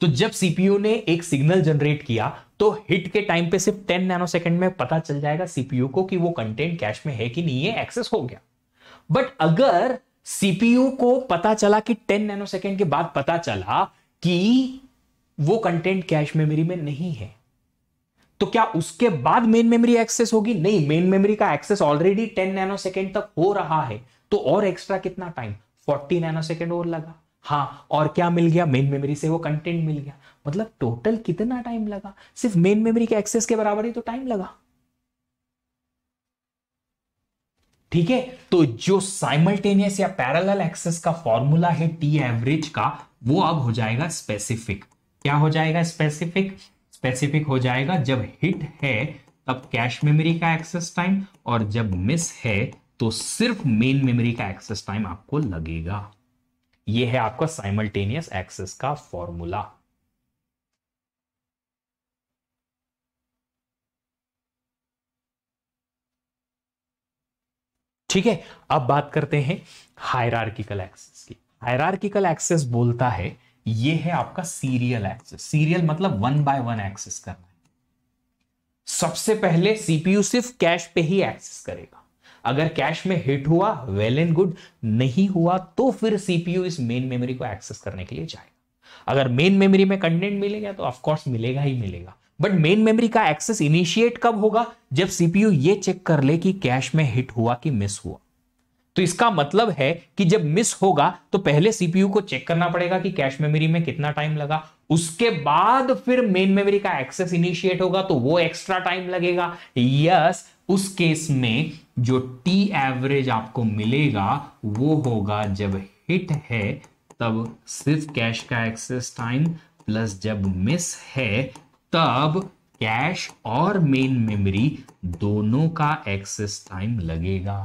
S1: तो जब सीपीयू ने एक सिग्नल जनरेट किया तो हिट के टाइम पे सिर्फ टेन नैनो सेकेंड में पता चल जाएगा सीपीयू को कि वो कंटेंट कैश में है कि नहीं है एक्सेस हो गया बट अगर सीपीयू को पता चला कि 10 नैनो सेकेंड के बाद पता चला कि वो कंटेंट कैश मेमोरी में नहीं है तो क्या उसके बाद मेन मेमोरी एक्सेस होगी नहीं मेन मेमोरी का एक्सेस ऑलरेडी 10 नैनो सेकेंड तक हो रहा है तो और एक्स्ट्रा कितना टाइम 40 नैनो सेकेंड और लगा हाँ और क्या मिल गया मेन मेमोरी से वो कंटेंट मिल गया मतलब टोटल कितना टाइम लगा सिर्फ मेन मेमोरी के एक्सेस के बराबर ही तो टाइम लगा ठीक है तो जो साइमल्टेनियस या पैरल एक्सेस का फॉर्मूला है टी एवरेज का वो अब हो जाएगा स्पेसिफिक क्या हो जाएगा स्पेसिफिक स्पेसिफिक हो जाएगा जब हिट है तब कैश मेमोरी का एक्सेस टाइम और जब मिस है तो सिर्फ मेन मेमोरी का एक्सेस टाइम आपको लगेगा ये है आपका साइमल्टेनियस एक्सेस का फॉर्मूला ठीक है अब बात करते हैं हायरार्किकल एक्सेस की हायरार्किकल एक्सेस बोलता है ये है आपका सीरियल एक्सेस सीरियल मतलब वन बाय वन एक्सेस करना है सबसे पहले सीपीयू सिर्फ कैश पे ही एक्सेस करेगा अगर कैश में हिट हुआ वेल एंड गुड नहीं हुआ तो फिर सीपीयू इस मेन मेमोरी को एक्सेस करने के लिए जाएगा अगर मेन मेमोरी में कंटेंट मिलेगा तो ऑफकोर्स मिलेगा ही मिलेगा बट मेन मेमोरी का एक्सेस इनिशिएट कब होगा जब सीपीयू ये चेक कर ले कि कैश में हिट हुआ कि मिस हुआ तो इसका मतलब है कि जब मिस होगा तो पहले सीपीयू को चेक करना पड़ेगा कि कैश मेमोरी में कितना टाइम लगा उसके बाद फिर मेन मेमोरी का एक्सेस इनिशिएट होगा तो वो एक्स्ट्रा टाइम लगेगा यस उस केस में जो टी एवरेज आपको मिलेगा वो होगा जब हिट है तब सिर्फ कैश का एक्सेस टाइम प्लस जब मिस है तब कैश और मेन मेमोरी दोनों का एक्सेस टाइम लगेगा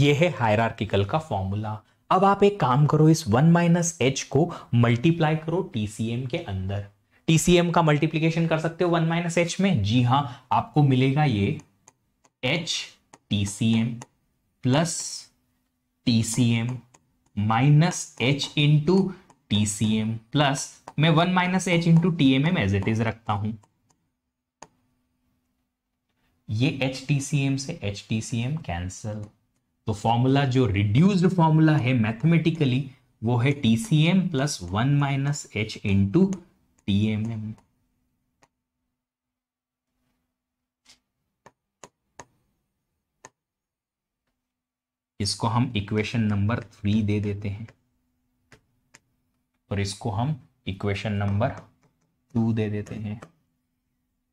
S1: यह है हायरार्किकल का फॉर्मूला अब आप एक काम करो इस वन माइनस एच को मल्टीप्लाई करो टीसीएम के अंदर टीसीएम का मल्टीप्लीकेशन कर सकते हो वन माइनस एच में जी हाँ आपको मिलेगा ये H TCM plus TCM minus H into T C M plus मैं one minus H into T M M as it is रखता हूं ये एच टी सी एम से H T C M cancel तो फॉर्मूला जो reduced formula है mathematically वो है T C M plus one minus H into T M M इसको हम इक्वेशन नंबर थ्री दे देते हैं और इसको हम इक्वेशन नंबर टू दे देते हैं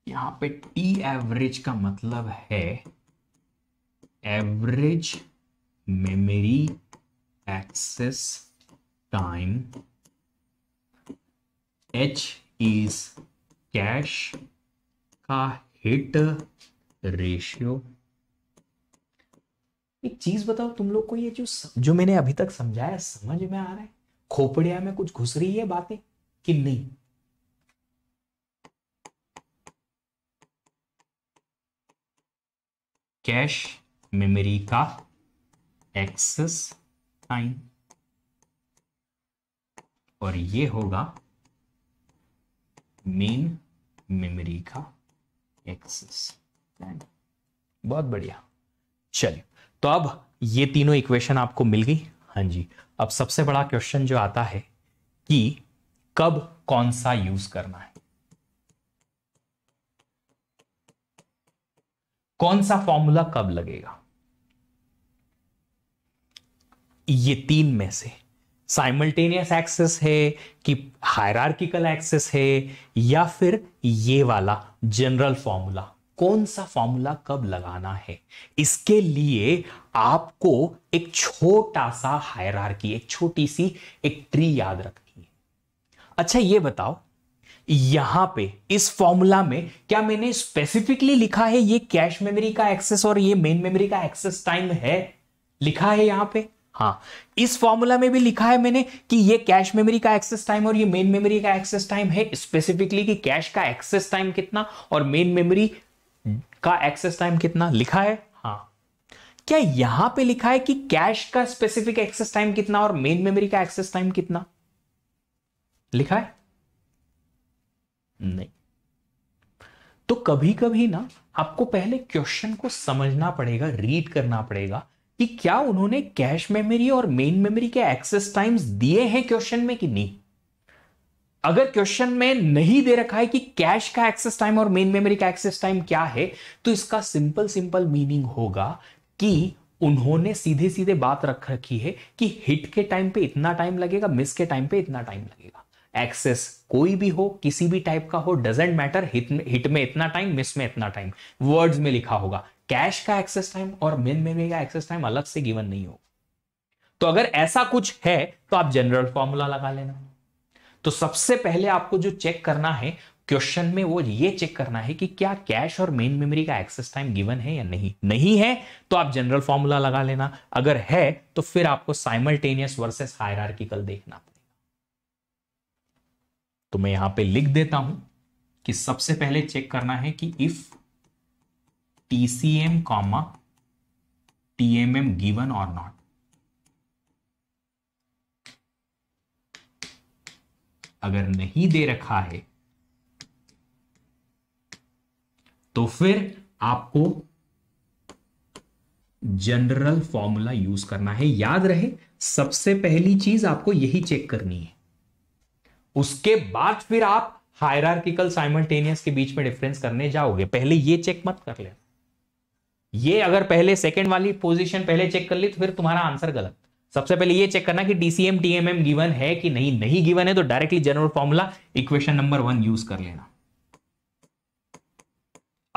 S1: यहां पे टी एवरेज का मतलब है average memory access time H is cache का हिट रेशियो एक चीज बताओ तुम लोग को ये जो जो मैंने अभी तक समझाया समझ में आ रहा है खोपड़िया में कुछ घुस रही है बातें कि नहीं कैश मेमोरी का एक्सेस टाइम और ये होगा मेन मेमोरी का एक्सेस टाइम बहुत बढ़िया चलिए तो अब ये तीनों इक्वेशन आपको मिल गई हाँ जी अब सबसे बड़ा क्वेश्चन जो आता है कि कब कौन सा यूज करना है कौन सा फॉर्मूला कब लगेगा ये तीन में से साइमल्टेनियस एक्सेस है कि हायरार्किकल एक्सेस है या फिर ये वाला जनरल फॉर्मूला कौन सा फॉर्मूला कब लगाना है इसके लिए आपको एक छोटा सा हायरार्की एक छोटी सी एक ट्री याद रखनी है अच्छा ये बताओ यहां पे इस फॉर्मूला में क्या मैंने स्पेसिफिकली लिखा है ये कैश मेमोरी का एक्सेस और ये मेन मेमोरी का एक्सेस टाइम है लिखा है यहां पे हाँ इस फॉर्मूला में भी लिखा है मैंने कि ये कैश मेमोरी का एक्सेस टाइम और ये मेन मेमोरी का एक्सेस टाइम है स्पेसिफिकली कि कैश का एक्सेस टाइम कितना और मेन मेमोरी का एक्सेस टाइम कितना लिखा है हाँ क्या यहां पे लिखा है कि कैश का स्पेसिफिक एक्सेस टाइम कितना और मेन मेमोरी का एक्सेस टाइम कितना लिखा है नहीं तो कभी कभी ना आपको पहले क्वेश्चन को समझना पड़ेगा रीड करना पड़ेगा कि क्या उन्होंने कैश मेमोरी और मेन मेमोरी के एक्सेस टाइम्स दिए हैं क्वेश्चन में कि नहीं अगर क्वेश्चन में नहीं दे रखा है कि कैश का एक्सेस टाइम और मेन मेमोरी का एक्सेस टाइम क्या है तो इसका सिंपल सिंपल मीनिंग होगा कि उन्होंने सीधे सीधे बात रख रखी है कि हिट के टाइम पे इतना टाइम लगेगा मिस के टाइम पे इतना टाइम लगेगा एक्सेस कोई भी हो किसी भी टाइप का हो डजेंट मैटर हिट में हिट में इतना टाइम मिस में इतना टाइम वर्ड्स में लिखा होगा कैश का एक्सेस टाइम और मेन मेमोरी का एक्सेस टाइम अलग से गिवन नहीं होगा तो अगर ऐसा कुछ है तो आप जनरल फॉर्मूला लगा लेना तो सबसे पहले आपको जो चेक करना है क्वेश्चन में वो ये चेक करना है कि क्या कैश और मेन मेमोरी का एक्सेस टाइम गिवन है या नहीं नहीं है तो आप जनरल फॉर्मूला लगा लेना अगर है तो फिर आपको साइमल्टेनियस वर्सेस हायरार्किकल देखना पड़ेगा तो मैं यहां पे लिख देता हूं कि सबसे पहले चेक करना है कि if TCM comma TMM given और नॉट अगर नहीं दे रखा है तो फिर आपको जनरल फॉर्मूला यूज करना है याद रहे सबसे पहली चीज आपको यही चेक करनी है उसके बाद फिर आप हायरार्किकल साइमल्टेनियस के बीच में डिफरेंस करने जाओगे पहले ये चेक मत कर लेना ये अगर पहले सेकंड वाली पोजीशन पहले चेक कर ली तो फिर तुम्हारा आंसर गलत सबसे पहले ये चेक करना कि डीसीएम टीएमएम गिवन है कि नहीं नहीं गिवन है तो directly general formula equation number one use कर लेना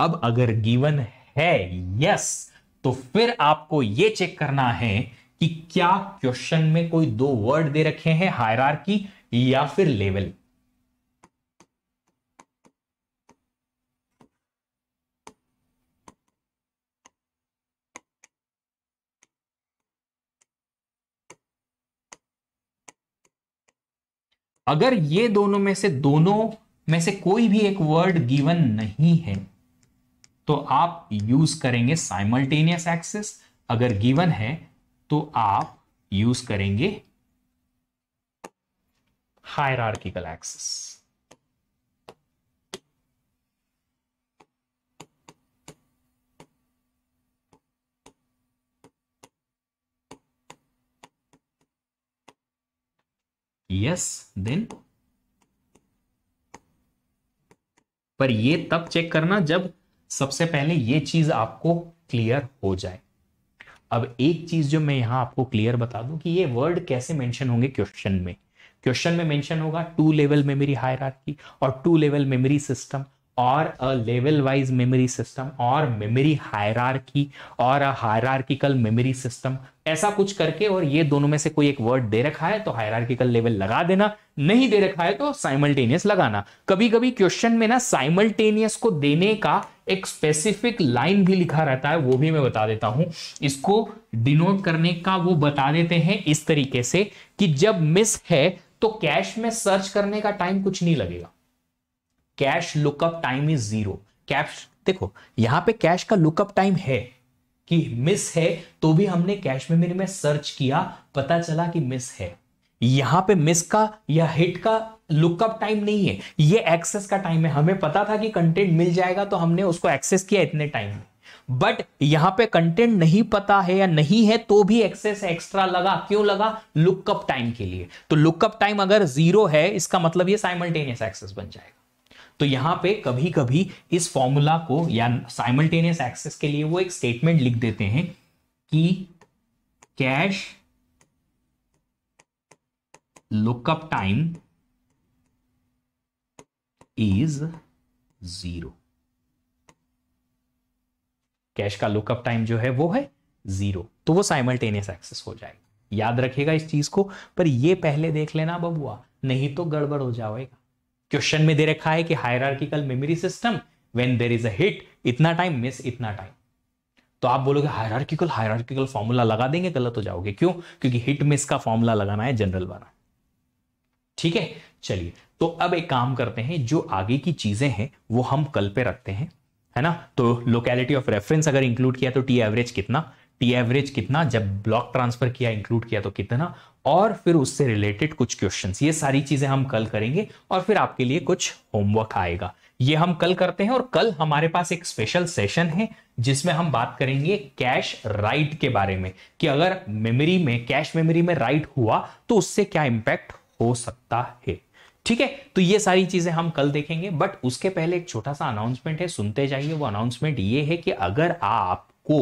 S1: अब अगर गिवन है यस तो फिर आपको ये चेक करना है कि क्या क्वेश्चन में कोई दो वर्ड दे रखे हैं हायरार्की या फिर लेवल अगर ये दोनों में से दोनों में से कोई भी एक वर्ड गिवन नहीं है तो आप यूज करेंगे साइमल्टेनियस एक्सेस अगर गिवन है तो आप यूज करेंगे हायरार्किकल एक्सेस यस देन पर ये तब चेक करना जब सबसे पहले ये चीज आपको क्लियर हो जाए अब एक चीज जो मैं यहां आपको क्लियर बता दूं कि ये वर्ड कैसे मेंशन होंगे क्वेश्चन में क्वेश्चन में मेंशन होगा टू लेवल मेमोरी हायर और टू लेवल मेमोरी सिस्टम और uh level wise memory system और मेमोरी हायरार्की और अ हायरार्किकल मेमोरी सिस्टम ऐसा कुछ करके और ये दोनों में से कोई एक वर्ड दे रखा है तो हायरार्किकल लेवल लगा देना नहीं दे रखा है तो साइमल्टेनियस लगाना कभी कभी क्वेश्चन में ना साइमल्टेनियस को देने का एक स्पेसिफिक लाइन भी लिखा रहता है वो भी मैं बता देता हूं इसको डिनोट करने का वो बता देते हैं इस तरीके से कि जब मिस है तो कैश में सर्च करने का टाइम कुछ नहीं लगेगा cache lookup time is zero cache देखो यहां पे कैश का लुकअप टाइम है कि मिस है तो भी हमने कैश मेमोरी में सर्च किया पता चला कि मिस है यहां पे मिस का या हिट का लुकअप टाइम नहीं है ये एक्सेस का टाइम है हमें पता था कि कंटेंट मिल जाएगा तो हमने उसको एक्सेस किया इतने टाइम में बट यहां पे कंटेंट नहीं पता है या नहीं है तो भी एक्सेस एक्स्ट्रा लगा क्यों लगा लुकअप टाइम के लिए तो लुकअप टाइम अगर जीरो है इसका मतलब ये साइमल्टेनियस एक्सेस बन जाएगा तो यहां पे कभी कभी इस फॉर्मूला को या साइमल्टेनियस एक्सेस के लिए वो एक स्टेटमेंट लिख देते हैं कि cache lookup time is zero cache का लुकअप टाइम जो है वो है जीरो तो वो साइमल्टेनियस एक्सेस हो जाएगा याद रखेगा इस चीज को पर ये पहले देख लेना बबुआ नहीं तो गड़बड़ हो जाएगा क्वेश्चन में दे रखा है कि hierarchical memory system when there is a hit इतना टाइम मिस इतना टाइम तो आप बोलोगे हायरार्किकल हायरार्किकल फॉर्मूला लगा देंगे गलत हो जाओगे क्यों क्योंकि हिट मिस का फॉर्मूला लगाना है जनरल वाला ठीक है चलिए तो अब एक काम करते हैं जो आगे की चीजें हैं वो हम कल पे रखते हैं है ना तो लोकेलिटी ऑफ रेफरेंस अगर इंक्लूड किया तो टी एवरेज कितना टी एवरेज कितना जब ब्लॉक ट्रांसफर किया इंक्लूड किया तो कितना और फिर उससे रिलेटेड कुछ क्वेश्चंस ये सारी चीजें हम कल करेंगे और फिर आपके लिए कुछ होमवर्क आएगा ये हम कल करते हैं और कल हमारे पास एक स्पेशल सेशन है जिसमें हम बात करेंगे कैश राइट के बारे में कि अगर मेमोरी में कैश मेमोरी में राइट हुआ तो उससे क्या इंपैक्ट हो सकता है ठीक है तो ये सारी चीजें हम कल देखेंगे बट उसके पहले एक छोटा सा अनाउंसमेंट है सुनते जाइए वो अनाउंसमेंट ये है कि अगर आपको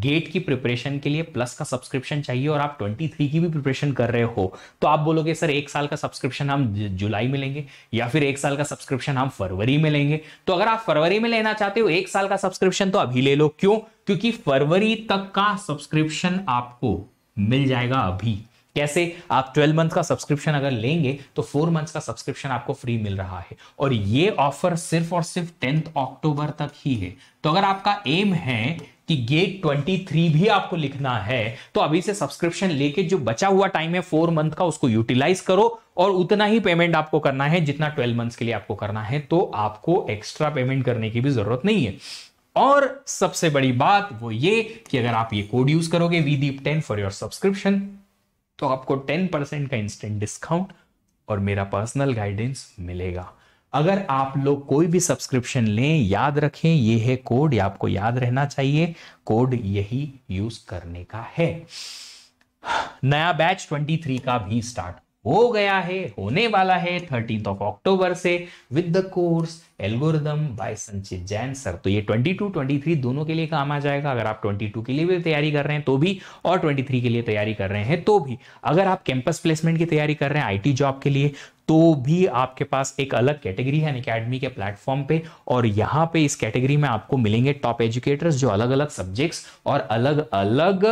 S1: गेट की प्रिपरेशन के लिए प्लस का सब्सक्रिप्शन चाहिए और आप 23 की भी प्रिपरेशन कर रहे हो तो आप बोलोगे सर एक साल का सब्सक्रिप्शन हम जुलाई में लेंगे या फिर एक साल का सब्सक्रिप्शन हम फरवरी में लेंगे तो अगर आप फरवरी में लेना चाहते हो एक साल का सब्सक्रिप्शन तो अभी ले लो क्यों क्योंकि फरवरी तक का सब्सक्रिप्शन आपको मिल जाएगा अभी कैसे आप 12 मंथ का सब्सक्रिप्शन अगर लेंगे तो 4 मंथ का सब्सक्रिप्शन आपको फ्री मिल रहा है और ये ऑफर सिर्फ और सिर्फ टेंथ अक्टूबर तक ही है तो अगर आपका एम है कि गेट थ्री भी आपको लिखना है तो अभी से सब्सक्रिप्शन लेके जो बचा हुआ टाइम है फोर मंथ का उसको यूटिलाइज करो और उतना ही पेमेंट आपको करना है जितना ट्वेल्व मंथ्स के लिए आपको करना है तो आपको एक्स्ट्रा पेमेंट करने की भी जरूरत नहीं है और सबसे बड़ी बात वो ये कि अगर आप ये कोड यूज करोगे वीदीप टेन फॉर योर सब्सक्रिप्शन तो आपको टेन परसेंट का इंस्टेंट डिस्काउंट और मेरा पर्सनल गाइडेंस मिलेगा अगर आप लोग कोई भी सब्सक्रिप्शन लें याद रखें ये है कोड या आपको याद रहना चाहिए कोड यही यूज करने का है नया बैच 23 का भी स्टार्ट हो गया है होने वाला है थर्टीन ऑफ अक्टूबर से with the course algorithm by Sanchit Jain sir तो ये 22 23 दोनों के लिए काम आ जाएगा अगर आप 22 के लिए भी तैयारी कर रहे हैं तो भी और 23 के लिए तैयारी कर रहे हैं तो भी अगर आप कैंपस प्लेसमेंट की तैयारी कर रहे हैं आईटी जॉब के लिए तो भी आपके पास एक अलग कैटेगरी है अकेडमी के प्लेटफॉर्म पे और यहाँ पे इस कैटेगरी में आपको मिलेंगे टॉप एजुकेटर्स जो अलग अलग सब्जेक्ट्स और अलग अलग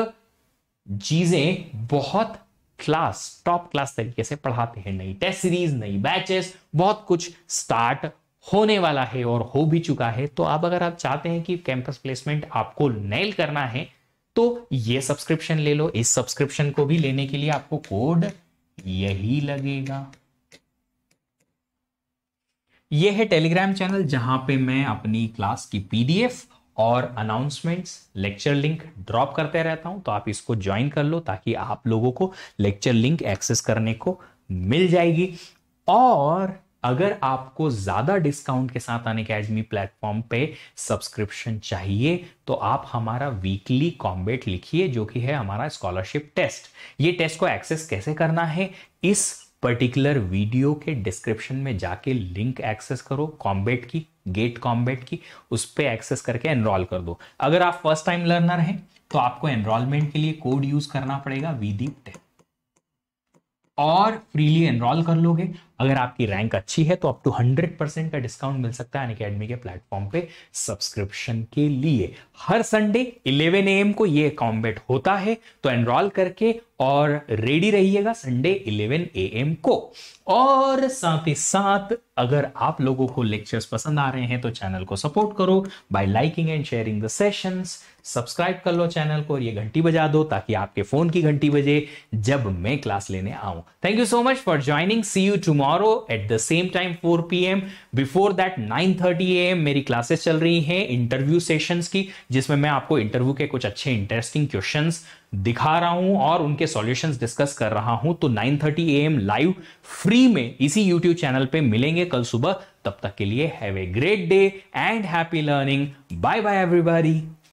S1: चीजें बहुत क्लास टॉप क्लास तरीके से पढ़ाते हैं नई टेस्ट सीरीज नई बैचेस बहुत कुछ स्टार्ट होने वाला है और हो भी चुका है तो आप अगर आप चाहते हैं कि कैंपस प्लेसमेंट आपको नेल करना है तो ये सब्सक्रिप्शन ले लो इस सब्सक्रिप्शन को भी लेने के लिए आपको कोड यही लगेगा यह है टेलीग्राम चैनल जहां पे मैं अपनी क्लास की पीडीएफ और अनाउंसमेंट्स लेक्चर लिंक ड्रॉप करते रहता हूं तो आप इसको ज्वाइन कर लो ताकि आप लोगों को लेक्चर लिंक एक्सेस करने को मिल जाएगी और अगर आपको ज़्यादा डिस्काउंट के साथ अन अकेडमी प्लेटफॉर्म पे सब्सक्रिप्शन चाहिए तो आप हमारा वीकली कॉम्बेट लिखिए जो कि है हमारा स्कॉलरशिप टेस्ट ये टेस्ट को एक्सेस कैसे करना है इस पर्टिकुलर वीडियो के डिस्क्रिप्शन में जाके लिंक एक्सेस करो कॉम्बेट की गेट कॉम्बेट की उस पर एक्सेस करके एनरोल कर दो अगर आप फर्स्ट टाइम लर्नर हैं तो आपको एनरोलमेंट के लिए कोड यूज करना पड़ेगा विदीप टेक और फ्रीली एनरोल कर लोगे अगर आपकी रैंक अच्छी है तो अप टू हंड्रेड परसेंट का डिस्काउंट मिल सकता है अकेडमी के प्लेटफॉर्म पे सब्सक्रिप्शन के लिए हर संडे इलेवन एम को ये कॉम्बेट होता है तो एनरोल करके और रेडी रहिएगा संडे इलेवन एम को और साथ ही साथ अगर आप लोगों को लेक्चर्स पसंद आ रहे हैं तो चैनल को सपोर्ट करो by liking and sharing the sessions subscribe कर लो चैनल को और ये घंटी बजा दो ताकि आपके फोन की घंटी बजे जब मैं क्लास लेने आऊं thank you so much for joining see you tomorrow at the same time 4 AM before that 9:30 AM मेरी क्लासेस चल रही हैं इंटरव्यू सेशंस की जिसमें मैं आपको इंटरव्यू के कुछ अच्छे इंटरेस्टिंग क्वेश्चंस दिखा रहा हूं और उनके सॉल्यूशंस डिस्कस कर रहा हूं तो 9:30 थर्टी एम लाइव फ्री में इसी यूट्यूब चैनल पे मिलेंगे कल सुबह तब तक के लिए have a great day and happy learning bye bye everybody